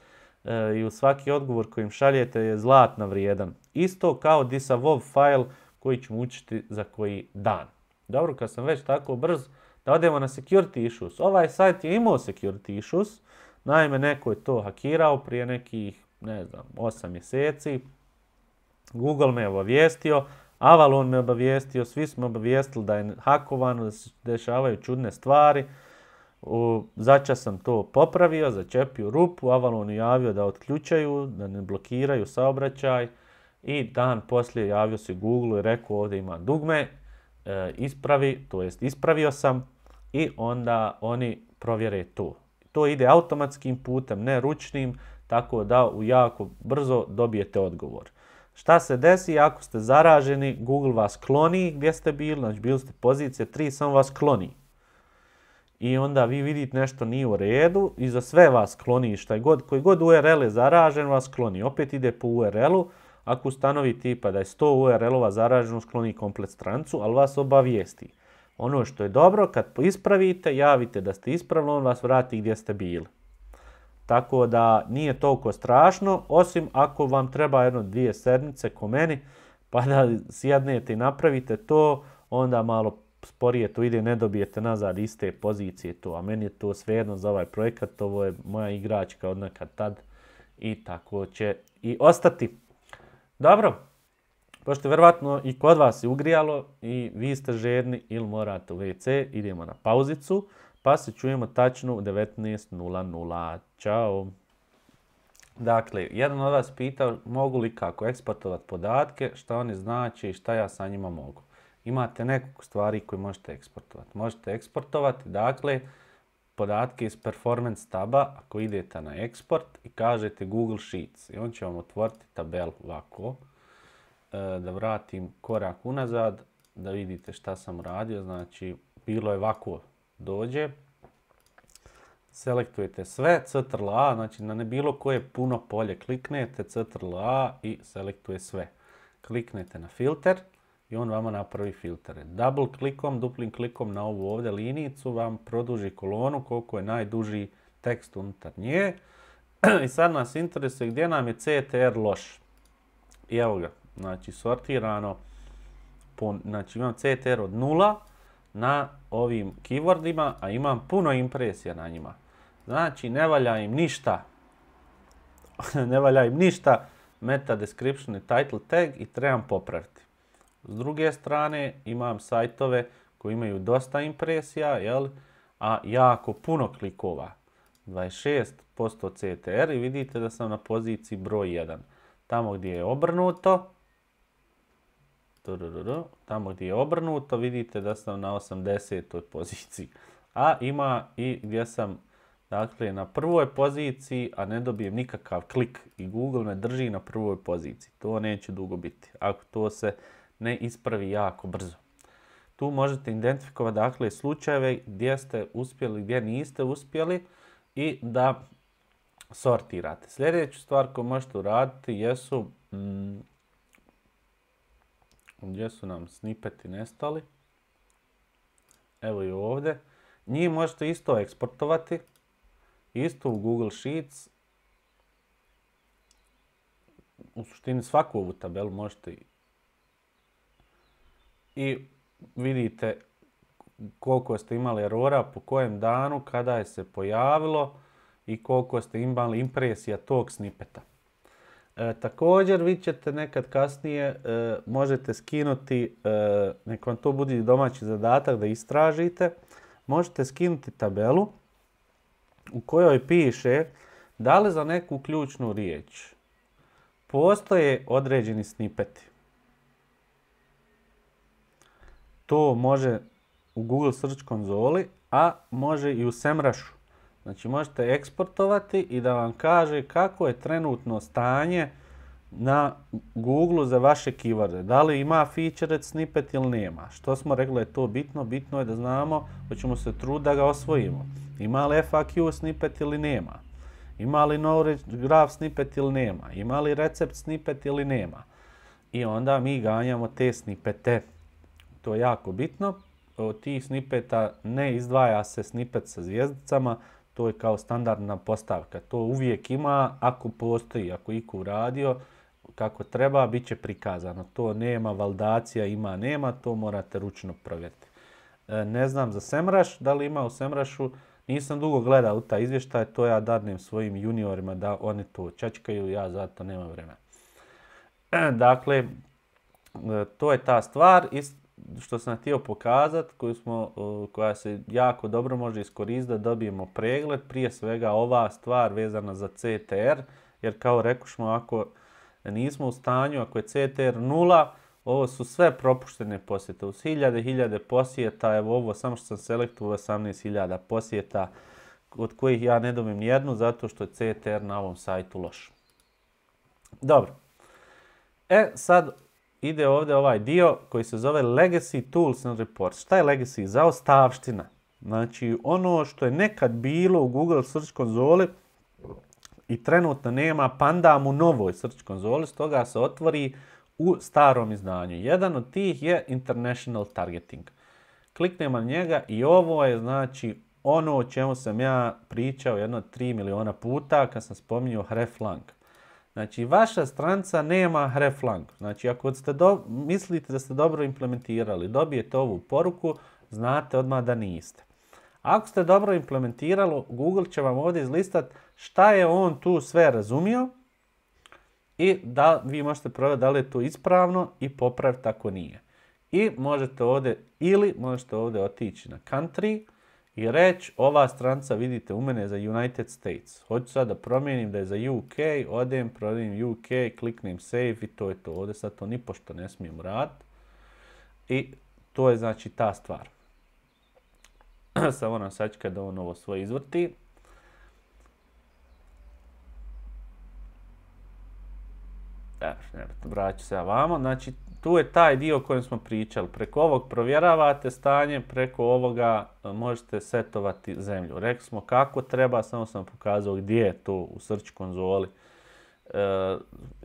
e, i u svaki odgovor kojim šaljete je zlatna vrijedan. Isto kao disavov file koji ćemo učiti za koji dan. Dobro, kad sam već tako brz, da odemo na security issues. Ovaj sajt je imao security issues, naime neko je to hakirao prije nekih, ne znam, 8 mjeseci. Google me je obavijestio, Avalon me obavijestio, svi smo obavijestili da je hakovano, da se dešavaju čudne stvari. zača sam to popravio, začepio rupu, Avalon je javio da otključaju, da ne blokiraju saobraćaj i dan poslije javio se Google i rekao ovdje ima dugme, e, ispravi, to jest ispravio sam, i onda oni provjere to. To ide automatskim putem, ne ručnim, tako da u jako brzo dobijete odgovor. Šta se desi ako ste zaraženi, Google vas kloni gdje ste bili, znači bili ste pozicije 3, samo vas kloni. I onda vi vidite nešto nije u redu i za sve vas kloni, šta god, koji god URL je zaražen vas kloni. Opet ide po URL-u, ako ustanovi tipa da je 100 URL-ova zaraženo, skloni komplet strancu, ali vas obavijesti. Ono što je dobro, kad ispravite, javite da ste ispravili, on vas vrati gdje ste bili. Tako da nije toliko strašno, osim ako vam treba jedno dvije sedmice ko meni, pa da sjednete i napravite to, onda malo sporije to ide, ne dobijete nazad iste pozicije to. A meni je to svejedno za ovaj projekat, ovo je moja igračka od tad i tako će i ostati. Dobro, pošto verovatno i kod vas je ugrijalo i vi ste žerni ili morate u WC, idemo na pauzicu, pa se čujemo tačno u 19.00. Ćao! Dakle, jedan od vas pitao mogu li kako eksportovati podatke, šta oni znači i šta ja sa njima mogu. Imate nekoliko stvari koje možete eksportovati. Možete eksportovati, dakle, podatke iz Performance taba, ako idete na eksport i kažete Google Sheets i on će vam otvoriti tabelu ovako. E, da vratim korak unazad, da vidite šta sam radio. Znači, bilo je ovako dođe, selektujete sve, Ctrl A, znači na ne bilo koje puno polje kliknete, Ctrl A i selektuje sve. Kliknete na filter i on vama napravi filtere. Double klikom, duplim klikom na ovu ovdje linijicu vam produži kolonu koliko je najduži tekst unutar nje. I sad nas interesuje gdje nam je CTR loš. I evo ga, Znači sortirano, po, znači imam CTR od nula na ovim keywordima, a imam puno impresija na njima. Znači ne valja im ništa. ne valja im ništa meta description i title tag i trebam popraviti. S druge strane imam sajtove koji imaju dosta impresija, jel? a jako puno klikova. 26% CTR i vidite da sam na poziciji broj 1. Tamo gdje je obrnuto, Tamo gdje je obrnuto vidite da sam na 80. poziciji. A ima i gdje sam dakle, na prvoj poziciji, a ne dobijem nikakav klik i Google me drži na prvoj poziciji. To neće dugo biti, ako to se ne ispravi jako brzo. Tu možete identifikovati dakle, slučajeve gdje ste uspjeli, gdje niste uspjeli i da sortirate. Sljedeću stvar koju možete uraditi jesu mm, gdje su nam snippeti nestali? Evo i ovdje. Njih možete isto eksportovati. Isto u Google Sheets. U suštini svaku ovu tabelu možete i vidite koliko ste imali erora, po kojem danu, kada je se pojavilo i koliko ste imali impresija tog snipeta. E, također vi ćete nekad kasnije, e, možete skinuti, e, nek vam to bude domaći zadatak da istražite, možete skinuti tabelu u kojoj piše da li za neku ključnu riječ postoje određeni snipeti. To može u Google Search konzoli, a može i u Semrašu. Znači možete eksportovati i da vam kaže kako je trenutno stanje na Google za vaše keyworde. Da li ima featured snippet ili nema. Što smo rekli je to bitno? Bitno je da znamo, hoćemo se truditi da ga osvojimo. Ima li FAQ snippet ili nema. Ima li knowledge graph snippet ili nema. Ima li recept snippet ili nema. I onda mi ganjamo te snippete. To je jako bitno. Od tih snippeta ne izdvaja se snippet sa zvijezdicama, to je kao standardna postavka. To uvijek ima, ako postoji, ako iku radio kako treba, bit će prikazano. To nema, validacija ima, nema, to morate ručno provjeriti. E, ne znam za Semraš, da li ima u Semrašu, nisam dugo gledao u taj izvještaj, to ja dadnem svojim juniorima da oni to čačkaju, ja zato nemam vremena. dakle, e, to je ta stvar. isto što sam htio pokazati, koju smo, e, koja se jako dobro može iskoristiti da dobijemo pregled, prije svega ova stvar vezana za CTR, jer kao rekušmo, ako nismo u stanju, ako je CTR nula, ovo su sve propuštene posjete. Uz hiljade, hiljade posjeta, evo ovo samo što sam selektuo 18.000 posjeta, od kojih ja ne dobijem nijednu, zato što je CTR na ovom sajtu loš. Dobro. E, sad ide ovdje ovaj dio koji se zove Legacy Tools and Reports. Šta je Legacy? Zaostavština. Znači ono što je nekad bilo u Google Search konzoli i trenutno nema pandam u novoj Search konzoli, stoga se otvori u starom izdanju. Jedan od tih je International Targeting. Kliknem na njega i ovo je znači ono o čemu sam ja pričao jedno 3 miliona puta kad sam spominjao Hreflang. Znači, vaša stranca nema reflang. Znači, ako ste do, mislite da ste dobro implementirali, dobijete ovu poruku, znate odmah da niste. Ako ste dobro implementirali, Google će vam ovdje izlistati šta je on tu sve razumio i da vi možete provjeriti da li je to ispravno i popraviti ako nije. I možete ovdje, ili možete ovdje otići na country, i reći ova stranca vidite u mene za United States. Hoću sad da promijenim da je za UK, odem, promijenim UK, kliknem save i to je to. Ovdje sad to nipošto ne smijem raditi. I to je znači ta stvar. Samo nam sačka da on ovo svoje izvrti. vraću se ja vamo. Znači, tu je taj dio o kojem smo pričali. Preko ovog provjeravate stanje, preko ovoga e, možete setovati zemlju. Rekli smo kako treba, samo sam pokazao gdje je to u search konzoli. E,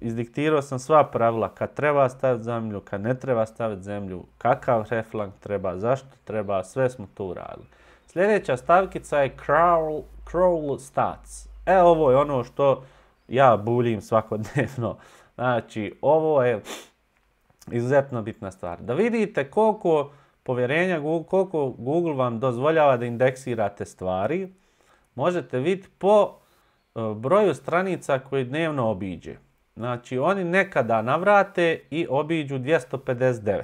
izdiktirao sam sva pravila kad treba staviti zemlju, kad ne treba staviti zemlju, kakav reflang treba, zašto treba, sve smo to uradili. Sljedeća stavkica je crawl, crawl stats. E, ovo je ono što ja buljim svakodnevno. Znači, ovo je izuzetno bitna stvar. Da vidite koliko povjerenja, koliko Google vam dozvoljava da indeksirate stvari, možete vidjeti po e, broju stranica koje dnevno obiđe. Znači, oni nekada navrate i obiđu 259.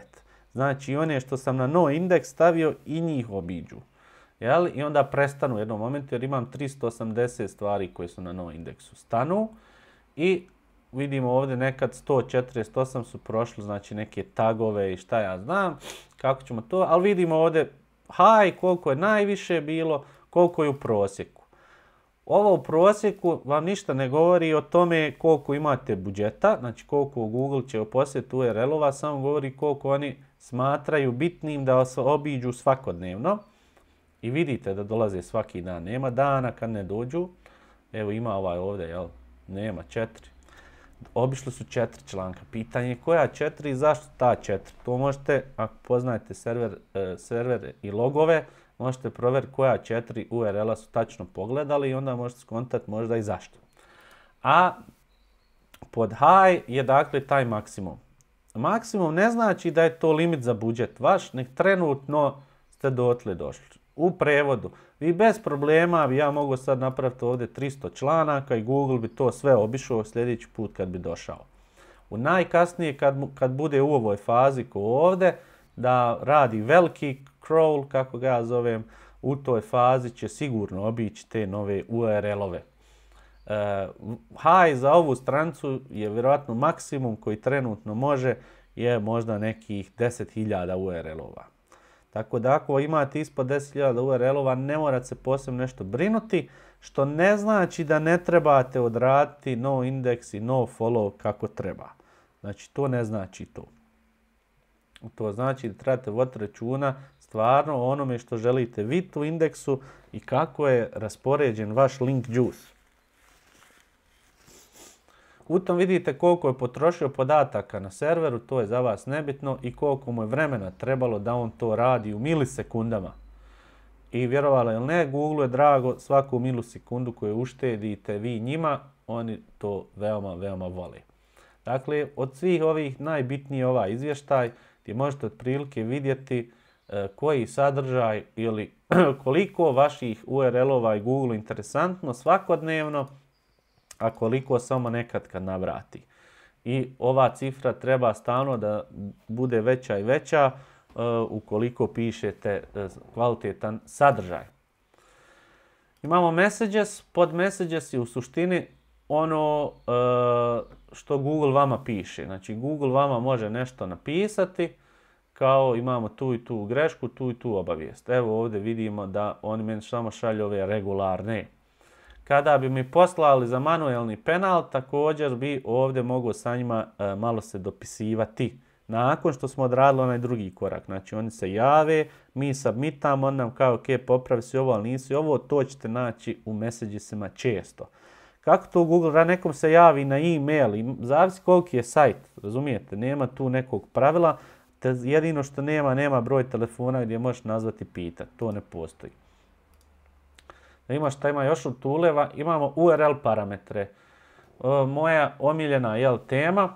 Znači, one što sam na no indeks stavio i njih obiđu. I onda prestanu u jednom momentu jer imam 380 stvari koje su na no indeksu stanu i vidimo ovdje nekad 148 su prošli, znači neke tagove i šta ja znam, kako ćemo to, ali vidimo ovdje haj koliko je najviše bilo, koliko je u prosjeku. Ovo u prosjeku vam ništa ne govori o tome koliko imate budžeta, znači koliko Google će oposjeti URL-ova, samo govori koliko oni smatraju bitnim da se obiđu svakodnevno. I vidite da dolaze svaki dan, nema dana kad ne dođu. Evo ima ovaj ovdje, jel? Nema, četiri obišli su četiri članka. Pitanje je koja četiri i zašto ta četiri. To možete, ako poznajete server, e, server i logove, možete provjeriti koja četiri URL-a su tačno pogledali i onda možete skontat možda i zašto. A pod high je dakle taj maksimum. Maksimum ne znači da je to limit za budžet vaš, nek trenutno ste dotle došli u prevodu. I bez problema ja mogu sad napraviti ovdje 300 članaka i Google bi to sve obišao sljedeći put kad bi došao. U najkasnije kad, kad bude u ovoj fazi ko ovdje, da radi veliki crawl, kako ga ja zovem, u toj fazi će sigurno obići te nove URL-ove. E, high za ovu strancu je vjerojatno maksimum koji trenutno može je možda nekih 10.000 URL-ova. Tako da ako imate ispod 10.000 URL-ova ne morate se posebno nešto brinuti. Što ne znači da ne trebate odraditi no indeks i no follow kako treba. Znači to ne znači to. To znači da trebate voditi računa stvarno onome što želite vidjeti u indeksu i kako je raspoređen vaš link juice. U tom vidite koliko je potrošio podataka na serveru, to je za vas nebitno i koliko mu je vremena trebalo da on to radi u milisekundama. I vjerovali ili ne, Google je drago svaku milisekundu koju uštedite vi njima, oni to veoma, veoma vole. Dakle, od svih ovih najbitniji je ovaj izvještaj gdje možete otprilike vidjeti e, koji sadržaj ili koliko vaših URL-ova i Google interesantno svakodnevno a koliko samo nekad kad navrati. I ova cifra treba stalno da bude veća i veća e, ukoliko pišete e, kvalitetan sadržaj. Imamo messages, pod messages je u suštini ono e, što Google vama piše. Znači Google vama može nešto napisati kao imamo tu i tu grešku, tu i tu obavijest. Evo ovdje vidimo da oni meni samo šalju ove regularne kada bi mi poslali za manuelni penal, također bi ovdje mogu sa njima e, malo se dopisivati. Nakon što smo odradili onaj drugi korak. Znači oni se jave, mi submitamo, on nam kao ok, popravi si ovo, ali nisi ovo, to ćete naći u messagesima često. Kako to Google, da nekom se javi na e-mail, i zavisi koliki je sajt, razumijete, nema tu nekog pravila, te jedino što nema, nema broj telefona gdje možeš nazvati pita, to ne postoji da e, ima šta ima još od tuleva, imamo URL parametre. E, moja omiljena je tema,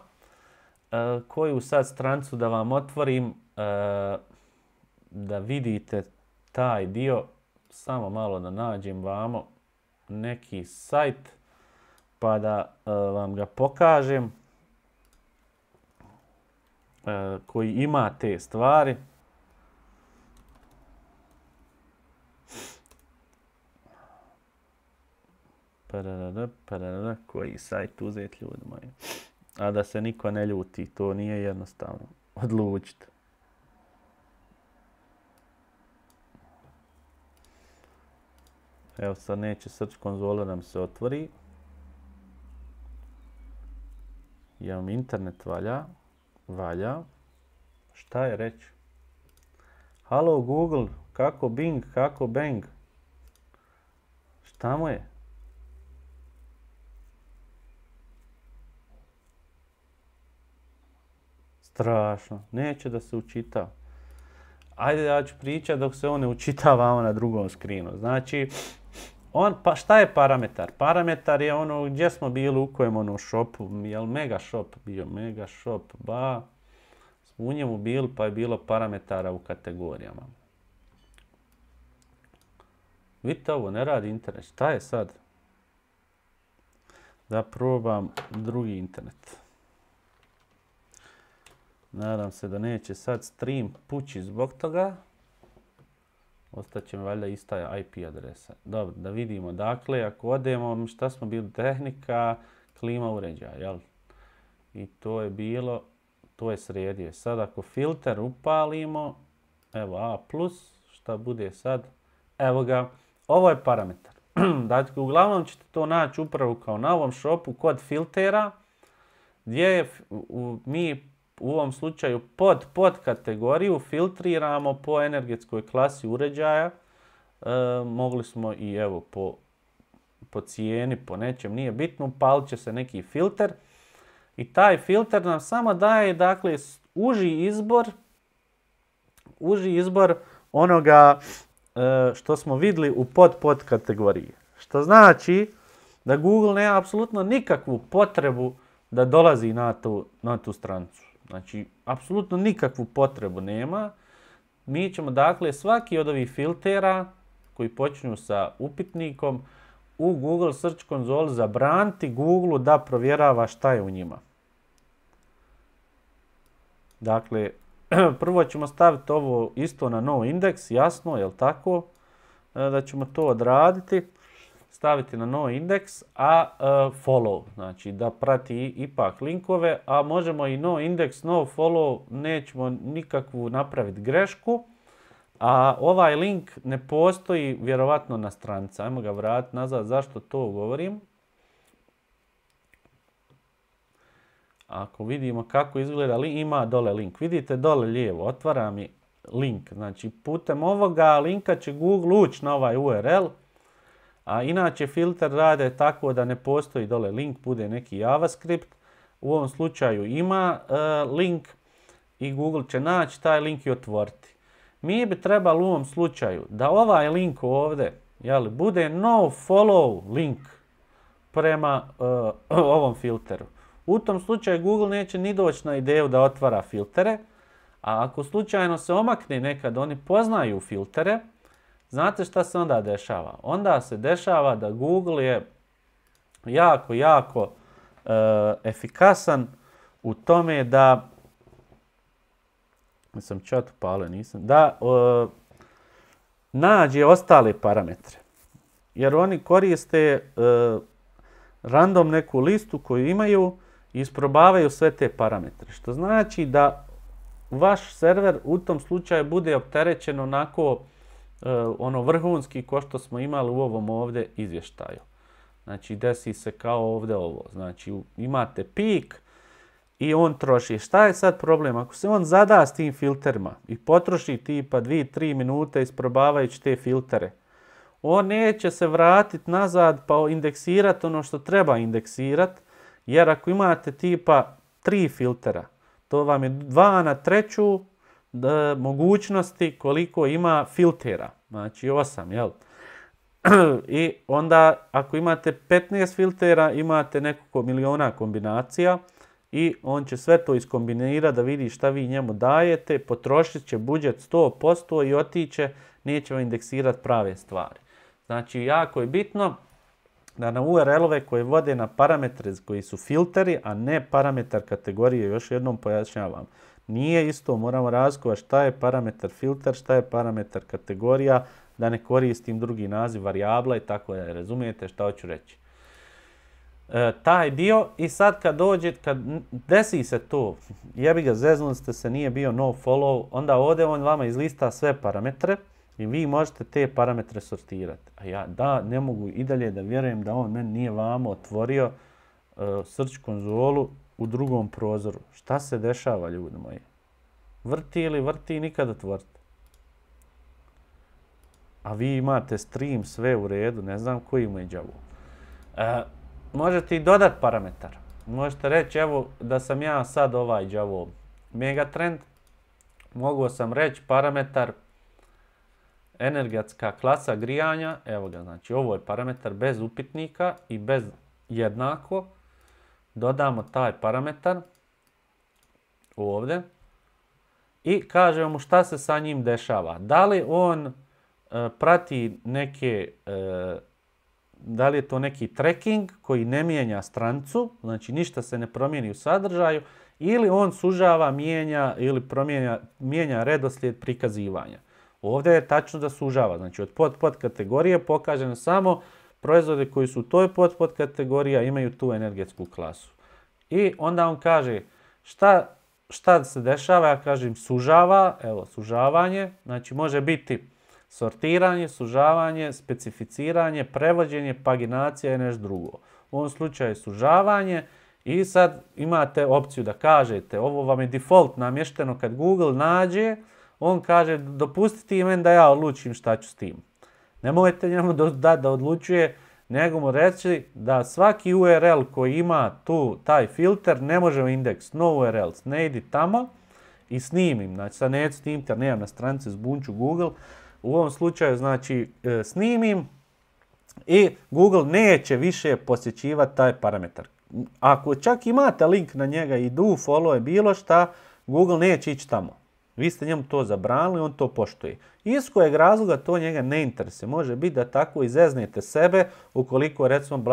e, koju sad strancu da vam otvorim, da vidite taj dio, samo malo da nađem vamo neki sajt, pa da vam ga pokažem, koji ima te stvari. koji sajt uzeti ljudi moji. A da se niko ne ljuti, to nije jednostavno. Odlučite. Evo sad neće srč konzola nam se otvori. Ja vam internet valja. Valja. Šta je reći? Halo Google, kako Bing, kako Bang? Šta mu je? strašno, neće da se učita. Ajde ja ću pričati dok se on ne učitava na drugom skrinu. Znači, on, pa šta je parametar? Parametar je ono gdje smo bili, u kojem ono shopu, jel mega shop bio, mega shop, ba, smo u njemu bili pa je bilo parametara u kategorijama. Vidite ovo, ne radi internet, šta je sad? Da probam drugi internet. Nadam se da neće sad stream pući zbog toga. Ostaće mi valjda ista IP adresa. Dobro, da vidimo. Dakle, ako odemo, šta smo bili? Tehnika, klima uređaja, jel? I to je bilo, to je sredio Sad ako filter upalimo, evo A+, šta bude sad? Evo ga, ovo je parametar. dakle, uglavnom ćete to naći upravo kao na ovom shopu kod filtera, gdje je, u, mi u ovom slučaju pod pod kategoriju filtriramo po energetskoj klasi uređaja. E, mogli smo i evo po, po cijeni, po nečem, nije bitno, palit će se neki filter. I taj filter nam samo daje dakle, uži izbor, uži izbor onoga e, što smo vidjeli u pod pod kategoriji. Što znači da Google nema apsolutno nikakvu potrebu da dolazi na tu, na tu strancu. Znači, apsolutno nikakvu potrebu nema. Mi ćemo dakle svaki od ovih filtera koji počinju sa upitnikom u Google Search konzoli zabraniti Google da provjerava šta je u njima. Dakle, prvo ćemo staviti ovo isto na no indeks, jasno, jel tako? E, da ćemo to odraditi staviti na no indeks, a e, follow, znači da prati ipak linkove, a možemo i no indeks, no follow, nećemo nikakvu napraviti grešku, a ovaj link ne postoji vjerovatno na stranici. Ajmo ga vratiti nazad, zašto to govorim? Ako vidimo kako izgleda, ima dole link. Vidite dole lijevo, otvara mi link. Znači putem ovoga linka će Google ući na ovaj URL a inače filter rade tako da ne postoji dole link, bude neki JavaScript. U ovom slučaju ima e, link i Google će naći taj link i otvoriti. Mi bi trebali u ovom slučaju da ovaj link ovdje jeli, bude no follow link prema e, ovom filteru. U tom slučaju Google neće ni doći na ideju da otvara filtere, a ako slučajno se omakne nekad, oni poznaju filtere, Znate šta se onda dešava? Onda se dešava da Google je jako, jako eh, efikasan u tome da sam čat upalio, nisam, da eh, nađe ostale parametre. Jer oni koriste eh, random neku listu koju imaju i isprobavaju sve te parametre. Što znači da vaš server u tom slučaju bude opterećen onako E, ono vrhunski ko što smo imali u ovom ovdje izvještaju. Znači desi se kao ovdje ovo. Znači imate pik i on troši. Šta je sad problem? Ako se on zada s tim filterima i potroši tipa 2-3 minute isprobavajući te filtere, on neće se vratiti nazad pa indeksirati ono što treba indeksirati. Jer ako imate tipa 3 filtera, to vam je 2 na treću, mogućnosti koliko ima filtera, znači 8, jel? I onda ako imate 15 filtera, imate nekoliko miliona kombinacija i on će sve to iskombinirati da vidi šta vi njemu dajete, potrošit će budžet 100% i otiće, neće vam indeksirati prave stvari. Znači, jako je bitno da na URL-ove koje vode na parametre koji su filteri, a ne parametar kategorije, još jednom pojašnjavam. Nije isto, moramo razkovati šta je parametar filter, šta je parametar kategorija, da ne koristim drugi naziv varijabla i tako da razumijete šta hoću reći. E, taj dio i sad kad dođe, kad desi se to, jebi ga zeznuli ste se, nije bio no follow, onda ovdje on vama izlista sve parametre i vi možete te parametre sortirati. A ja da, ne mogu i dalje da vjerujem da on meni nije vama otvorio e, search konzolu u drugom prozoru. Šta se dešava, ljudi moji? Vrti ili vrti, nikada otvrti. A vi imate stream, sve u redu, ne znam koji mu je džavu. možete i e, dodat parametar. Možete reći, evo, da sam ja sad ovaj đavo megatrend. Mogu sam reći parametar energetska klasa grijanja. Evo ga, znači ovo je parametar bez upitnika i bez jednako dodamo taj parametar ovdje i kažemo mu šta se sa njim dešava. Da li on e, prati neke, e, da li je to neki tracking koji ne mijenja strancu, znači ništa se ne promijeni u sadržaju, ili on sužava, mijenja ili promijenja, mijenja redoslijed prikazivanja. Ovdje je tačno da sužava, znači od pod pod kategorije pokaženo samo proizvode koji su u toj potpod kategorija imaju tu energetsku klasu. I onda on kaže šta, šta se dešava, ja kažem sužava, evo sužavanje, znači može biti sortiranje, sužavanje, specificiranje, prevođenje, paginacija i nešto drugo. U ovom slučaju sužavanje i sad imate opciju da kažete ovo vam je default namješteno kad Google nađe, on kaže dopustiti imen da ja odlučim šta ću s tim. Nemojte njemu da odlučuje, nego mu reći da svaki URL koji ima tu taj filter ne može u indeks, no URLs, ne idi tamo i snimim. Znači sad neću snimiti jer nemam na stranici zbunču Google. U ovom slučaju znači e, snimim i Google neće više posjećivati taj parametar. Ako čak imate link na njega i do, follow je bilo šta, Google neće ići tamo. Vi ste njemu to zabranili, on to poštuje. Iz kojeg razloga to njega ne interese? Može biti da tako izeznete sebe ukoliko recimo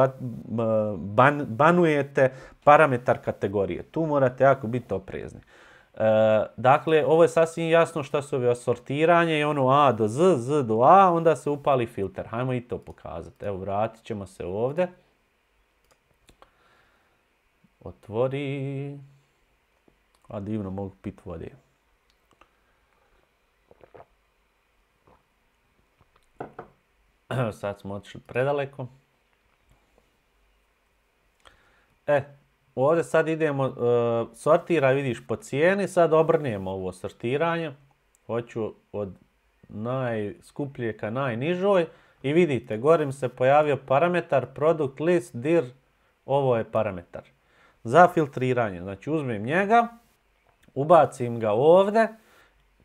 banujete parametar kategorije. Tu morate jako biti oprezni. E, dakle, ovo je sasvim jasno što su ove sortiranje i ono A do Z, Z do A, onda se upali filter. Hajmo i to pokazati. Evo, vratit ćemo se ovdje. Otvori. A divno mogu pit vode. Sad smo otišli predaleko. E, ovdje sad idemo, e, sortira vidiš po cijeni, sad obrnijemo ovo sortiranje. Hoću od najskuplje ka najnižoj. I vidite, gorim se pojavio parametar product list dir, ovo je parametar. Za filtriranje, znači uzmem njega, ubacim ga ovdje.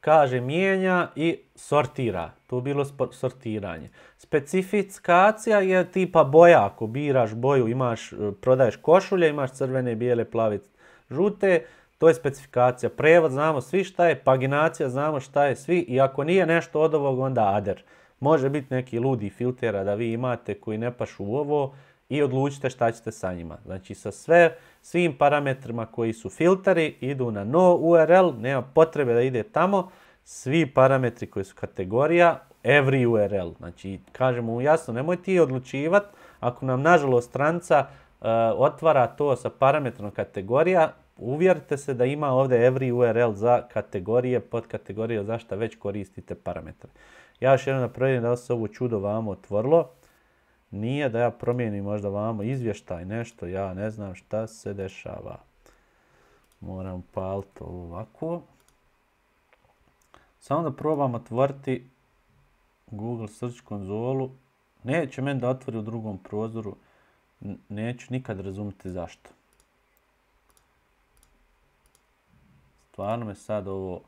Kaže mijenja i sortira. Tu je bilo sortiranje. Specifikacija je tipa boja. Ako biraš boju, imaš, e, prodaješ košulje, imaš crvene, bijele, plave, žute. To je specifikacija. Prevod znamo svi šta je, paginacija znamo šta je svi i ako nije nešto od ovog onda ader. Može biti neki ludi filtera da vi imate koji ne pašu u ovo, i odlučite šta ćete sa njima. Znači sa sve, svim parametrima koji su filteri idu na no URL, nema potrebe da ide tamo. Svi parametri koji su kategorija, every URL. Znači kažemo jasno, nemoj ti odlučivati ako nam nažalost stranca e, otvara to sa parametrom kategorija, uvjerite se da ima ovdje every URL za kategorije, pod podkategorije, zašto već koristite parametre. Ja još jednom da da se ovo čudo vam otvorilo. Nije da ja promijenim možda vamo izvještaj, nešto, ja ne znam šta se dešava. Moram paliti ovako. Samo da probam otvoriti Google Search konzolu. Neće meni da otvori u drugom prozoru. Neću nikad razumjeti zašto. Stvarno me sad ovo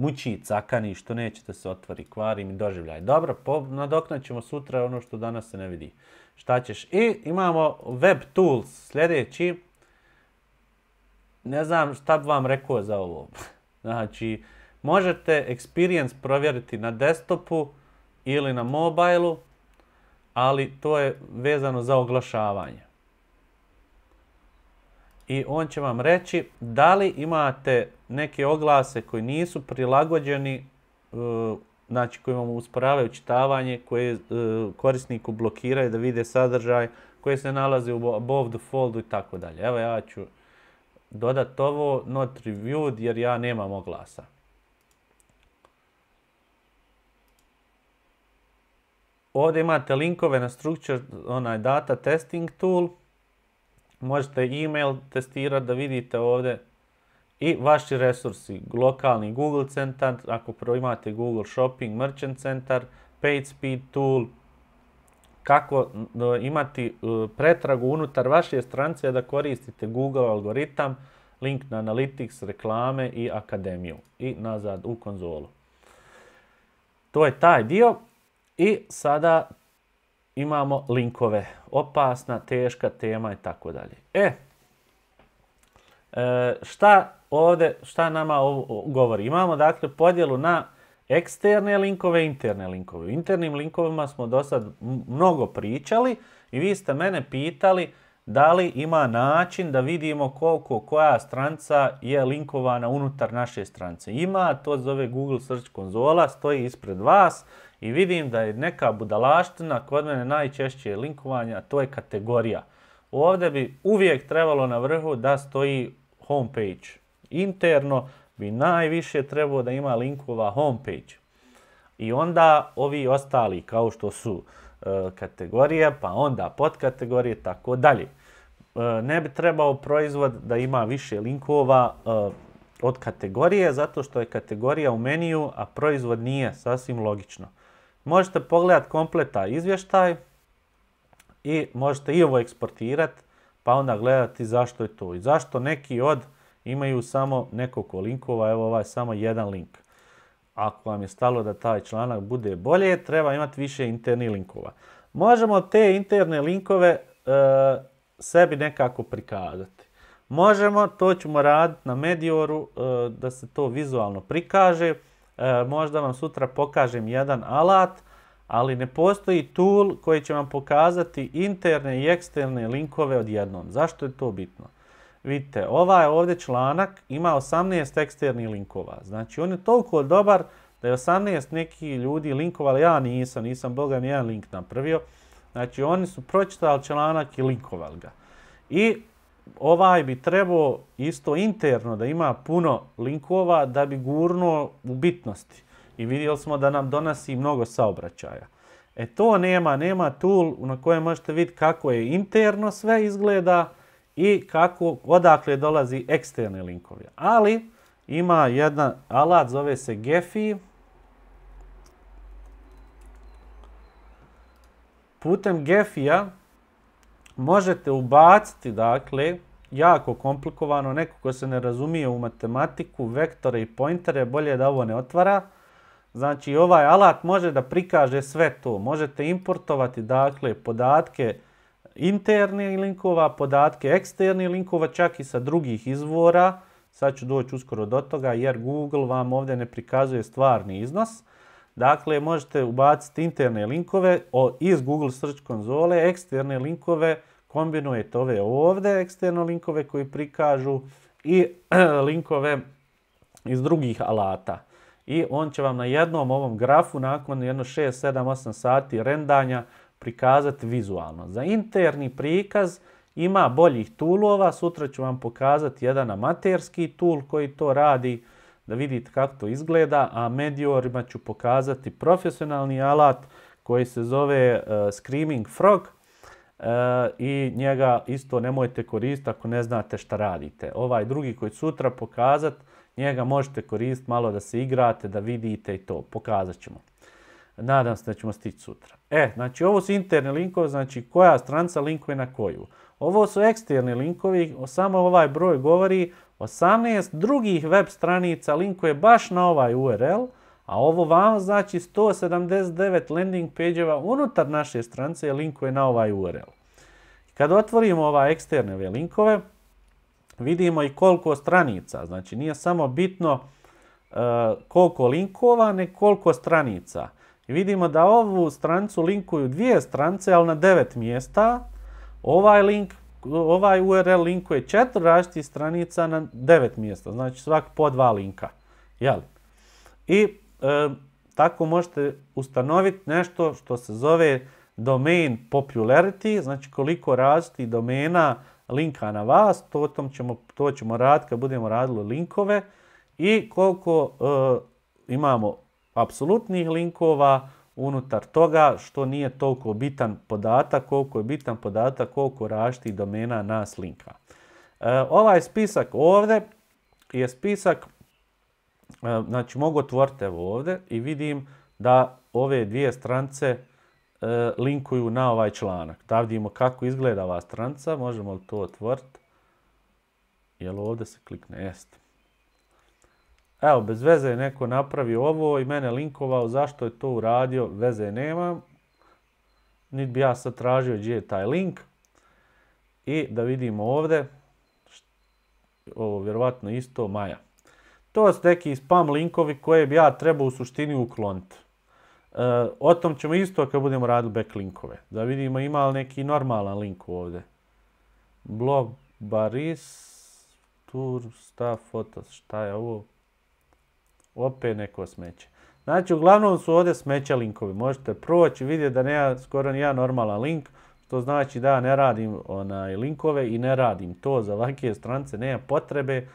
muči, cakani, što nećete se otvori, kvari mi doživljaj. Dobro, nadoknat ćemo sutra ono što danas se ne vidi. Šta ćeš? I imamo web tools sljedeći. Ne znam šta bi vam rekao za ovo. Znači, možete experience provjeriti na desktopu ili na mobilu, ali to je vezano za oglašavanje i on će vam reći da li imate neke oglase koji nisu prilagođeni, e, znači koji vam usporavaju čitavanje, koje e, korisniku blokiraju da vide sadržaj, koje se nalaze u above the foldu i tako dalje. Evo ja ću dodati ovo not reviewed jer ja nemam oglasa. Ovdje imate linkove na structure onaj data testing tool možete e-mail testirati da vidite ovdje i vaši resursi, lokalni Google centar, ako imate Google Shopping, Merchant centar, Speed tool, kako imati e, pretragu unutar vaše strance da koristite Google algoritam, link na Analytics, reklame i akademiju i nazad u konzolu. To je taj dio i sada imamo linkove. Opasna, teška tema i tako dalje. E, e, šta ovdje, šta nama ovo govori? Imamo dakle podjelu na eksterne linkove i interne linkove. U internim linkovima smo do sad mnogo pričali i vi ste mene pitali da li ima način da vidimo koliko koja stranca je linkovana unutar naše strance. Ima, to zove Google Search konzola, stoji ispred vas i vidim da je neka budalaština kod mene najčešće linkovanja, to je kategorija. Ovdje bi uvijek trebalo na vrhu da stoji homepage. Interno bi najviše trebalo da ima linkova homepage. I onda ovi ostali kao što su e, kategorije, pa onda podkategorije, tako dalje. E, ne bi trebao proizvod da ima više linkova e, od kategorije, zato što je kategorija u meniju, a proizvod nije, sasvim logično. Možete pogledati kompleta izvještaj i možete i ovo eksportirati pa onda gledati zašto je to i zašto neki od imaju samo nekoliko linkova, evo ovaj samo jedan link. Ako vam je stalo da taj članak bude bolje, treba imati više internih linkova. Možemo te interne linkove e, sebi nekako prikazati. Možemo, to ćemo raditi na Medioru e, da se to vizualno prikaže. E, možda vam sutra pokažem jedan alat, ali ne postoji tool koji će vam pokazati interne i eksterne linkove odjednom. Zašto je to bitno? Vidite, ovaj ovdje članak ima 18 eksternih linkova. Znači on je toliko dobar da je 18 neki ljudi linkovali, ja nisam, nisam Boga nijedan link napravio. Znači oni su pročitali članak i linkovali ga. I ovaj bi trebao isto interno da ima puno linkova da bi gurnuo u bitnosti. I vidjeli smo da nam donosi mnogo saobraćaja. E to nema, nema tool na kojem možete vidjeti kako je interno sve izgleda i kako, odakle dolazi eksterni linkovi. Ali ima jedan alat, zove se Gephi. Putem Gephi-a možete ubaciti, dakle, jako komplikovano, neko ko se ne razumije u matematiku, vektore i pointere, bolje da ovo ne otvara. Znači ovaj alat može da prikaže sve to. Možete importovati dakle podatke internih linkova, podatke eksternih linkova, čak i sa drugih izvora. Sad ću doći uskoro do toga jer Google vam ovdje ne prikazuje stvarni iznos. Dakle, možete ubaciti interne linkove iz Google Search konzole, eksterne linkove, kombinujete ove ovdje eksterno linkove koji prikažu i linkove iz drugih alata. I on će vam na jednom ovom grafu nakon jedno 6, 7, 8 sati rendanja prikazati vizualno. Za interni prikaz ima boljih toolova, sutra ću vam pokazati jedan amaterski tool koji to radi da vidite kako to izgleda, a mediorima ću pokazati profesionalni alat koji se zove eh, Screaming Frog i njega isto nemojte koristiti ako ne znate šta radite. Ovaj drugi koji sutra pokazat, njega možete koristiti malo da se igrate, da vidite i to. Pokazat ćemo. Nadam se da ćemo stići sutra. E, znači ovo su interni linkovi, znači koja stranca linkuje na koju. Ovo su eksterni linkovi, samo ovaj broj govori 18 drugih web stranica linkuje baš na ovaj URL, er a ovo vam znači 179 landing page-eva unutar naše strance linkuje na ovaj URL. Er kad otvorimo ova eksterne linkove, vidimo i koliko stranica. Znači nije samo bitno e, koliko linkova, ne koliko stranica. vidimo da ovu strancu linkuju dvije strance, ali na devet mjesta. Ovaj, link, ovaj URL er linkuje četiri različitih stranica na devet mjesta. Znači svak po dva linka. jel I E, tako možete ustanoviti nešto što se zove domain popularity, znači koliko rasti domena linka na vas, to, ćemo, to ćemo raditi kad budemo radili linkove i koliko e, imamo apsolutnih linkova unutar toga što nije toliko bitan podatak, koliko je bitan podatak, koliko rašti domena nas linka. E, ovaj spisak ovdje je spisak E, znači mogu otvoriti evo ovdje i vidim da ove dvije strance e, linkuju na ovaj članak. Da vidimo kako izgleda ova stranca, možemo li to otvoriti. Jel ovdje se klikne, jest. Evo, bez veze je neko napravio ovo i mene linkovao, zašto je to uradio, veze nemam. Niti bi ja sad tražio gdje je taj link. I da vidimo ovdje, ovo vjerovatno isto, Maja. To su neki spam linkovi koje bi ja trebao u suštini ukloniti. E, o tom ćemo isto kad budemo radili backlinkove. Da vidimo ima li neki normalan link ovdje. Blog baris tur staff. fotos. Šta je ovo? Opet neko smeće. Znači, uglavnom su ovdje smeće linkovi. Možete proći vidjeti da nema skoro ni ja normalan link. To znači da ja ne radim onaj linkove i ne radim to za ovakve strance. Nema potrebe.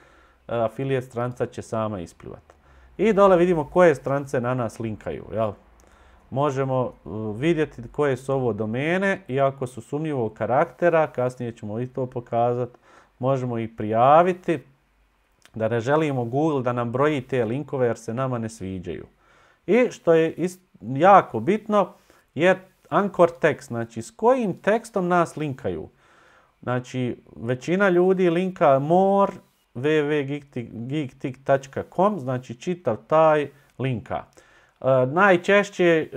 E, afilijet stranca će sama isplivati. I dole vidimo koje strance na nas linkaju. Jel? Možemo e, vidjeti koje su ovo domene i ako su sumnjivog karaktera, kasnije ćemo i to pokazati, možemo ih prijaviti da ne želimo Google da nam broji te linkove jer se nama ne sviđaju. I što je jako bitno je Anchor tekst, znači s kojim tekstom nas linkaju. Znači, većina ljudi linka more www.geektik.com, znači čitav taj linka. E, najčešće e,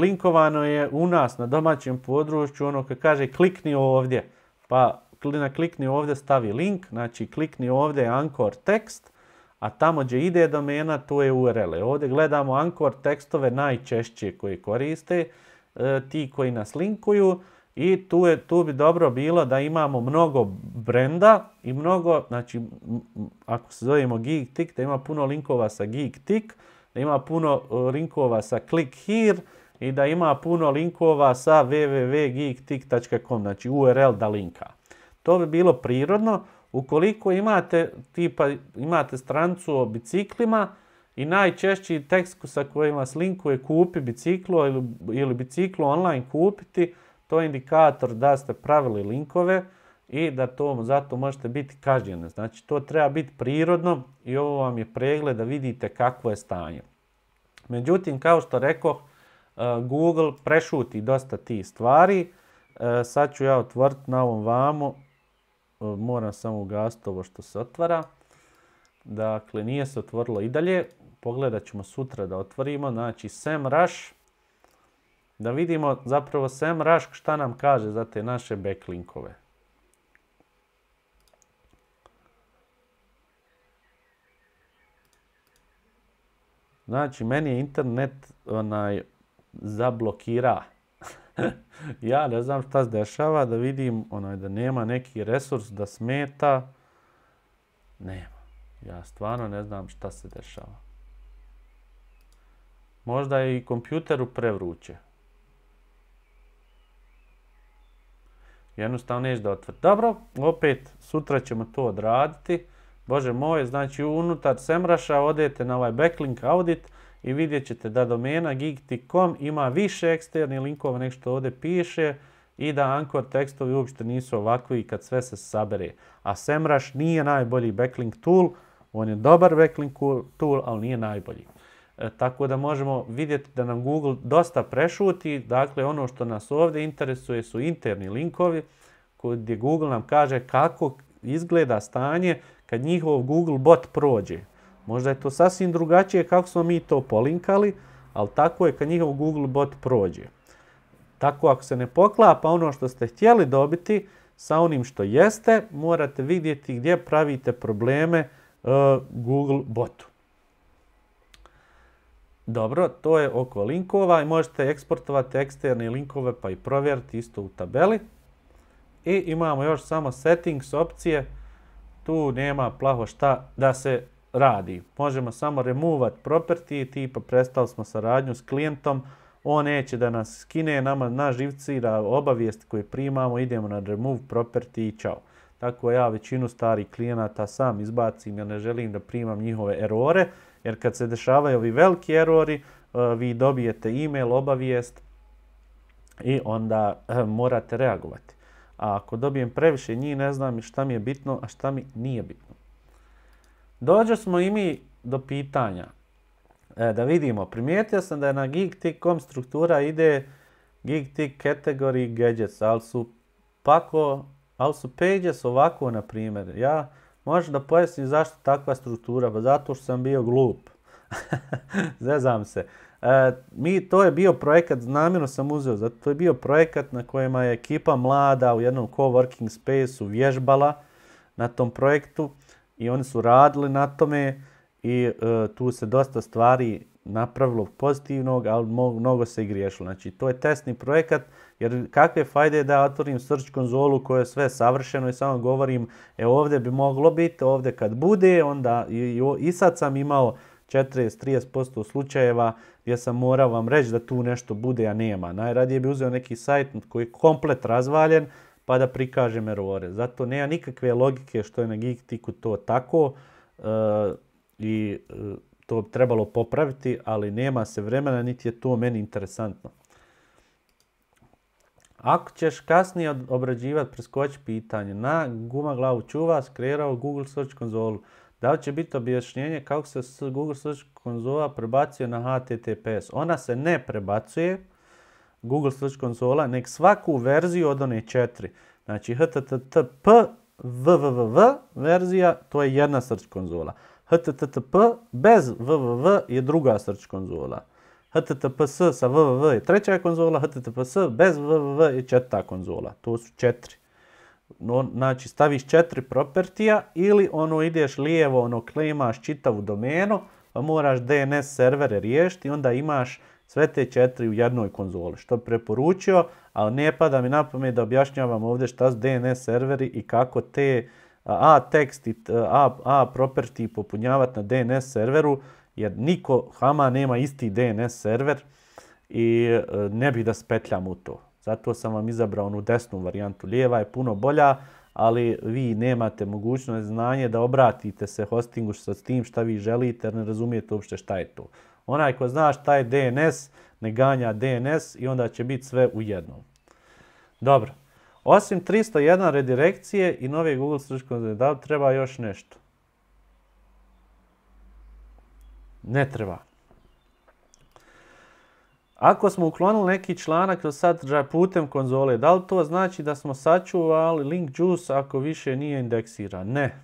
linkovano je u nas na domaćem području ono kad kaže klikni ovdje, pa na klikni ovdje stavi link, znači klikni ovdje Anchor tekst, a tamo gdje ide domena to je URL. Er ovdje gledamo Anchor tekstove najčešće koje koriste e, ti koji nas linkuju. I tu, je, tu bi dobro bilo da imamo mnogo brenda i mnogo, znači ako se zovemo Geek da ima puno linkova sa Geek da ima puno e, linkova sa Click Here i da ima puno linkova sa www.geektick.com, znači URL er da linka. To bi bilo prirodno. Ukoliko imate, tipa, imate strancu o biciklima, i najčešći tekst sa kojima vas linkuje kupi biciklo ili, ili biciklo online kupiti, to je indikator da ste pravili linkove i da to zato možete biti kažnjeni. Znači to treba biti prirodno i ovo vam je pregled da vidite kakvo je stanje. Međutim, kao što rekao, e, Google prešuti dosta ti stvari. E, sad ću ja otvoriti na ovom vamu. E, moram samo ugasiti ovo što se otvara. Dakle, nije se otvorilo i dalje. Pogledat ćemo sutra da otvorimo. Znači, SEMrush da vidimo zapravo Sam Rašk šta nam kaže za te naše backlinkove. Znači, meni je internet onaj, zablokira. ja ne znam šta se dešava, da vidim onaj, da nema neki resurs, da smeta. Nema. Ja stvarno ne znam šta se dešava. Možda je i kompjuteru prevruće. Jednostavno neće da otvori. Dobro, opet sutra ćemo to odraditi. Bože moje, znači unutar Semraša odete na ovaj backlink audit i vidjet ćete da domena gig.com ima više eksternih linkova nek što ovdje piše i da Anchor tekstovi uopšte nisu ovakvi kad sve se sabere. A semraš nije najbolji backlink tool, on je dobar backlink tool, ali nije najbolji. E, tako da možemo vidjeti da nam Google dosta prešuti. Dakle, ono što nas ovdje interesuje su interni linkovi gdje Google nam kaže kako izgleda stanje kad njihov Google bot prođe. Možda je to sasvim drugačije kako smo mi to polinkali, ali tako je kad njihov Google bot prođe. Tako ako se ne poklapa ono što ste htjeli dobiti sa onim što jeste, morate vidjeti gdje pravite probleme e, Google botu. Dobro, to je oko linkova i možete eksportovati eksterne linkove pa i provjeriti isto u tabeli. I imamo još samo settings opcije. Tu nema plaho šta da se radi. Možemo samo removat property tipa prestali smo saradnju s klijentom. On neće da nas skine, nama na živci da obavijest koju primamo idemo na remove property i čao. Tako ja većinu starih klijenata sam izbacim jer ne želim da primam njihove erore. Jer kad se dešavaju ovi veliki erori, eh, vi dobijete email, obavijest i onda eh, morate reagovati. A ako dobijem previše njih, ne znam šta mi je bitno, a šta mi nije bitno. Dođe smo i mi do pitanja. E, da vidimo, primijetio sam da je na GeekTik.com struktura ide geek.tik category gadgets, ali su, pako, ali su pages ovako, na primjer. Ja da pojasniš zašto takva struktura? Pa zato što sam bio glup. Zezam se. E, mi, to je bio projekat, namjerno sam uzeo, zato to je bio projekat na kojima je ekipa mlada u jednom coworking u vježbala na tom projektu i oni su radili na tome i e, tu se dosta stvari napravilo pozitivnog, ali mnogo se i griješilo. Znači, to je testni projekat jer kakve fajde da otvorim search konzolu koja je sve savršeno i samo govorim e ovdje bi moglo biti, ovdje kad bude, onda i, sad sam imao 40-30% slučajeva gdje sam morao vam reći da tu nešto bude, a nema. Najradije bi uzeo neki sajt koji je komplet razvaljen pa da prikažem erore. Zato nema nikakve logike što je na Geektiku to tako eh, i eh, to bi trebalo popraviti, ali nema se vremena niti je to meni interesantno. Ako ćeš kasnije obrađivati, preskoči pitanje. Na guma glavu čuva, skreirao Google Search konzolu. Da li će biti objašnjenje kako se s Google Search konzola prebacuje na HTTPS? Ona se ne prebacuje, Google Search konzola, nek svaku verziju od one četiri. Znači HTTP www verzija, to je jedna Search konzola. HTTP bez www je druga Search konzola. HTTPS sa www je treća konzola, HTTPS bez www je četvrta konzola. To su četiri. No, znači, staviš četiri propertija ili ono ideš lijevo, ono klimaš čitavu domenu, pa moraš DNS servere riješiti onda imaš sve te četiri u jednoj konzoli. Što bi preporučio, ali ne pada mi na pamet da objašnjavam ovdje šta su DNS serveri i kako te A tekst i A, A property popunjavati na DNS serveru jer niko Hama nema isti DNS server i e, ne bi da spetljam u to. Zato sam vam izabrao onu desnu varijantu. Lijeva je puno bolja, ali vi nemate mogućnost znanje da obratite se hostingu sa tim šta vi želite jer ne razumijete uopšte šta je to. Onaj ko zna šta je DNS, ne ganja DNS i onda će biti sve u jednom. Dobro. Osim 301 redirekcije i nove Google Search Console treba još nešto. Ne treba. Ako smo uklonili neki članak kroz sadržaj putem konzole, da li to znači da smo sačuvali link juice ako više nije indeksiran? Ne.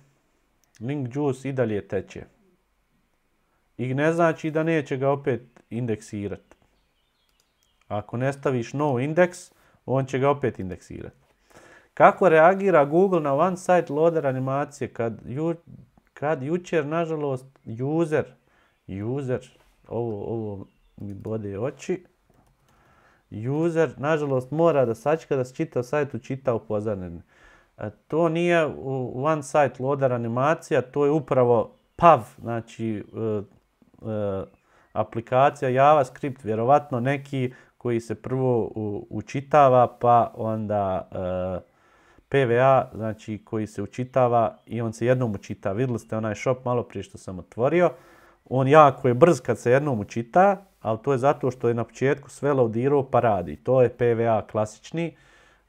Link juice i dalje teče. I ne znači da neće ga opet indeksirati. Ako ne staviš no indeks, on će ga opet indeksirati. Kako reagira Google na one site loader animacije kad, kad jučer, nažalost, user user, ovo, ovo mi bode oči. User, nažalost, mora da sačka da se čita sajtu, čita u pozadnje. To nije one site loader animacija, to je upravo PAV, znači e, e, aplikacija JavaScript, vjerovatno neki koji se prvo učitava pa onda e, PVA, znači koji se učitava i on se jednom učita. Vidjeli ste onaj shop malo prije što sam otvorio. On jako je brz kad se jednom učita, ali to je zato što je na početku sve laudirao pa radi. To je PVA klasični.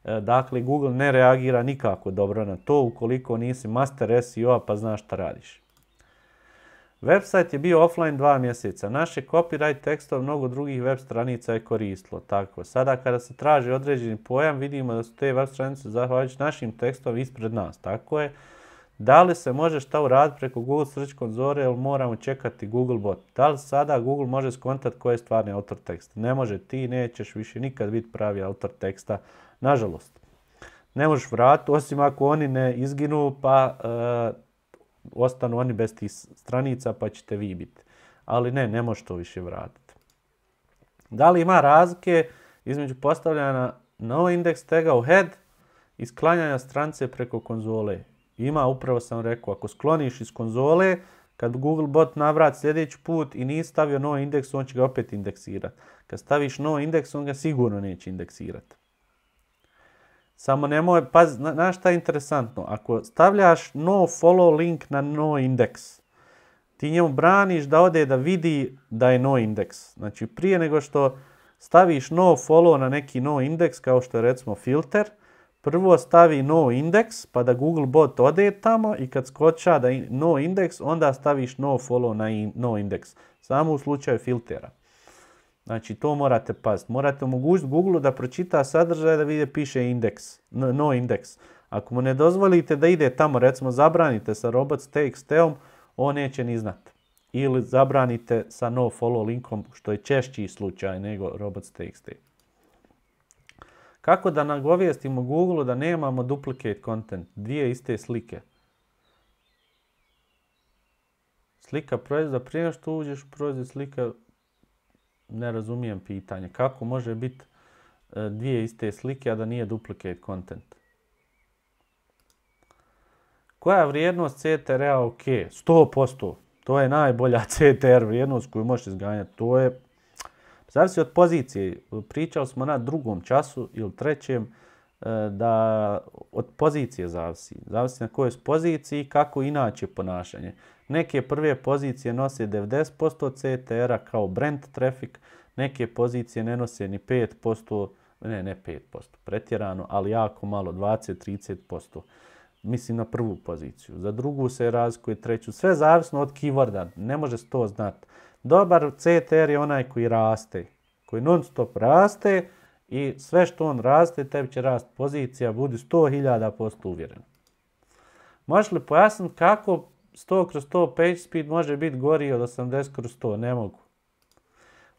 E, dakle, Google ne reagira nikako dobro na to ukoliko nisi master seo pa znaš šta radiš. Website je bio offline dva mjeseca. Naše copyright tekstova mnogo drugih web stranica je koristilo. Tako, sada kada se traži određeni pojam vidimo da su te web stranice zahvaljujući našim tekstom ispred nas. Tako je. Da li se može šta uraditi preko Google search konzore ili moramo čekati Google bot? Da li sada Google može skontat koji je stvarni autor teksta? Ne može, ti nećeš više nikad biti pravi autor teksta, nažalost. Ne možeš vratiti, osim ako oni ne izginu pa eh, ostanu oni bez tih stranica pa ćete vi biti. Ali ne, ne možeš to više vratiti. Da li ima razlike između postavljanja na no ovaj indeks taga u head i sklanjanja stranice preko konzole? Ima, upravo sam rekao, ako skloniš iz konzole, kad Google bot navrat sljedeći put i nije stavio novi indeks, on će ga opet indeksirati. Kad staviš no indeks, on ga sigurno neće indeksirati. Samo nemoj, pazi, znaš šta je interesantno? Ako stavljaš no follow link na no indeks, ti njemu braniš da ode da vidi da je no indeks. Znači prije nego što staviš no follow na neki no indeks, kao što je recimo filter, prvo stavi no indeks pa da Google bot ode tamo i kad skoča da no indeks onda staviš no follow na no indeks. Samo u slučaju filtera. Znači to morate paziti. Morate omogućiti Google da pročita sadržaj da vidi piše indeks, no indeks. Ako mu ne dozvolite da ide tamo, recimo zabranite sa robots.txt-om, on neće ni znat. Ili zabranite sa no follow linkom, što je češći slučaj nego robots.txt. Kako da nagovijestimo Google da nemamo duplicate content, dvije iste slike? Slika proizvoda, prije što uđeš u proizvod slika, ne razumijem pitanje. Kako može biti e, dvije iste slike, a da nije duplicate content? Koja je vrijednost CTR-a ok? 100%. To je najbolja CTR vrijednost koju možeš izganjati. To je Zavisi od pozicije. Pričao smo na drugom času ili trećem e, da od pozicije zavisi. Zavisi na kojoj poziciji i kako inače ponašanje. Neke prve pozicije nose 90% CTR-a kao brand traffic, neke pozicije ne nose ni 5%, ne, ne 5%, pretjerano, ali jako malo, 20-30%. Mislim na prvu poziciju. Za drugu se razlikuje treću. Sve zavisno od keyworda. Ne može se to znati. Dobar CTR je onaj koji raste, koji non stop raste i sve što on raste, tebi će rast pozicija, budi 100.000% uvjeren. Možeš li pojasniti kako 100 kroz 100 page speed može biti gori od 80 kroz 100? Ne mogu.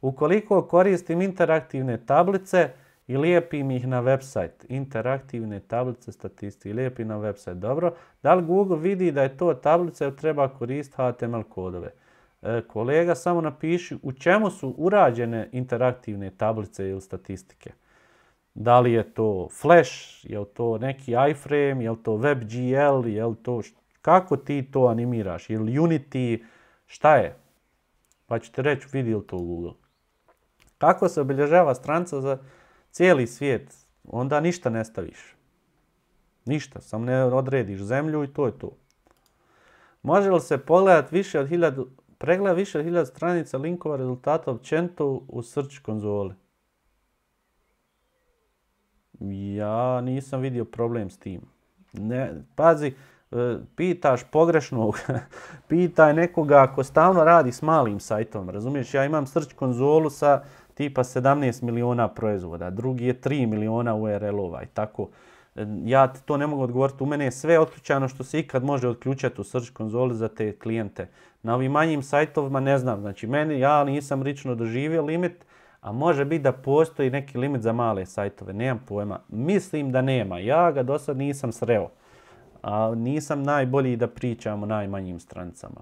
Ukoliko koristim interaktivne tablice i lijepim ih na website, interaktivne tablice statistike, lijepi na website, dobro. Da li Google vidi da je to tablica ili treba koristiti HTML kodove? E, kolega, samo napiši u čemu su urađene interaktivne tablice ili statistike. Da li je to Flash, je li to neki iframe, je li to WebGL, je to... Kako ti to animiraš? Ili Unity, šta je? Pa ću te reći, vidi li to u Google. Kako se obilježava stranca za cijeli svijet? Onda ništa ne staviš. Ništa, samo ne odrediš zemlju i to je to. Može li se pogledat više od Pregleda više hiljada stranica linkova rezultata općenito u search konzoli. Ja nisam vidio problem s tim. Ne, pazi, e, pitaš pogrešnog, pitaj nekoga ako stalno radi s malim sajtom, razumiješ? Ja imam search konzolu sa tipa 17 miliona proizvoda, drugi je 3 miliona URL-ova i tako. E, ja to ne mogu odgovoriti, u mene je sve otključano što se ikad može otključati u search konzoli za te klijente. Na ovim manjim sajtovima ne znam, znači meni, ja nisam rično doživio limit, a može biti da postoji neki limit za male sajtove, nemam pojma. Mislim da nema, ja ga do sad nisam sreo. A nisam najbolji da pričam o najmanjim strancama.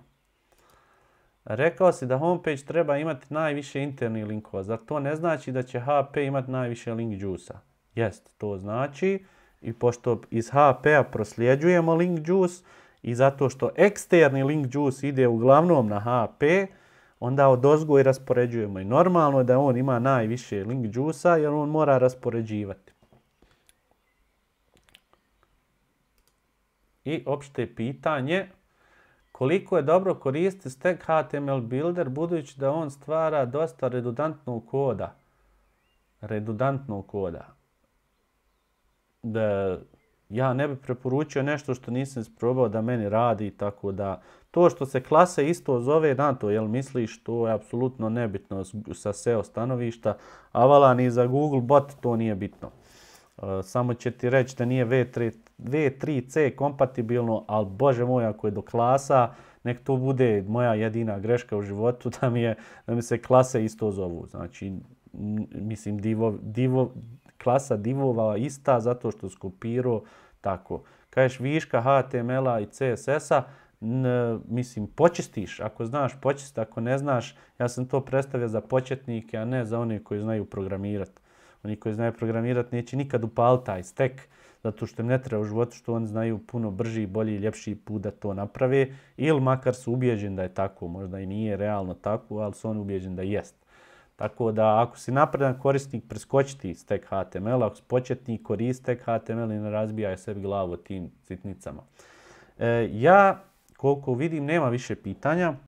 Rekao si da homepage treba imati najviše internih linkova. Zar to ne znači da će HP imati najviše link juice Jest, to znači. I pošto iz HP-a prosljeđujemo link juice, i zato što eksterni link juice ide uglavnom na HP, onda od ozgo i raspoređujemo. I normalno je da on ima najviše link juice jer on mora raspoređivati. I opšte pitanje, koliko je dobro koristi stack HTML builder budući da on stvara dosta redundantnog koda. Redundantnog koda. Da, ja ne bih preporučio nešto što nisam isprobao da meni radi, tako da to što se klase isto zove NATO, jel misliš, to je apsolutno nebitno sa SEO stanovišta. vala ni za Google bot to nije bitno. E, samo će ti reći da nije v 3 c kompatibilno, ali bože moj, ako je do klasa, nek to bude moja jedina greška u životu da mi, je, da mi se klase isto zovu. Znači, mislim, divo, divo, klasa divova ista zato što skopirao tako. Kažeš viška HTML-a i CSS-a, mislim, počistiš, ako znaš počist, ako ne znaš, ja sam to predstavio za početnike, a ne za one koji znaju programirati. Oni koji znaju programirati neće nikad upaliti taj stek, zato što im ne treba u životu što oni znaju puno brži, bolji i ljepši put da to naprave, ili makar su ubijeđeni da je tako, možda i nije realno tako, ali su oni ubijeđeni da jest. Tako da ako si napredan korisnik, preskočiti stek HTML, ako si početnik, koristi stek HTML i ne razbijaj sebi glavu tim sitnicama. E, ja, koliko vidim, nema više pitanja.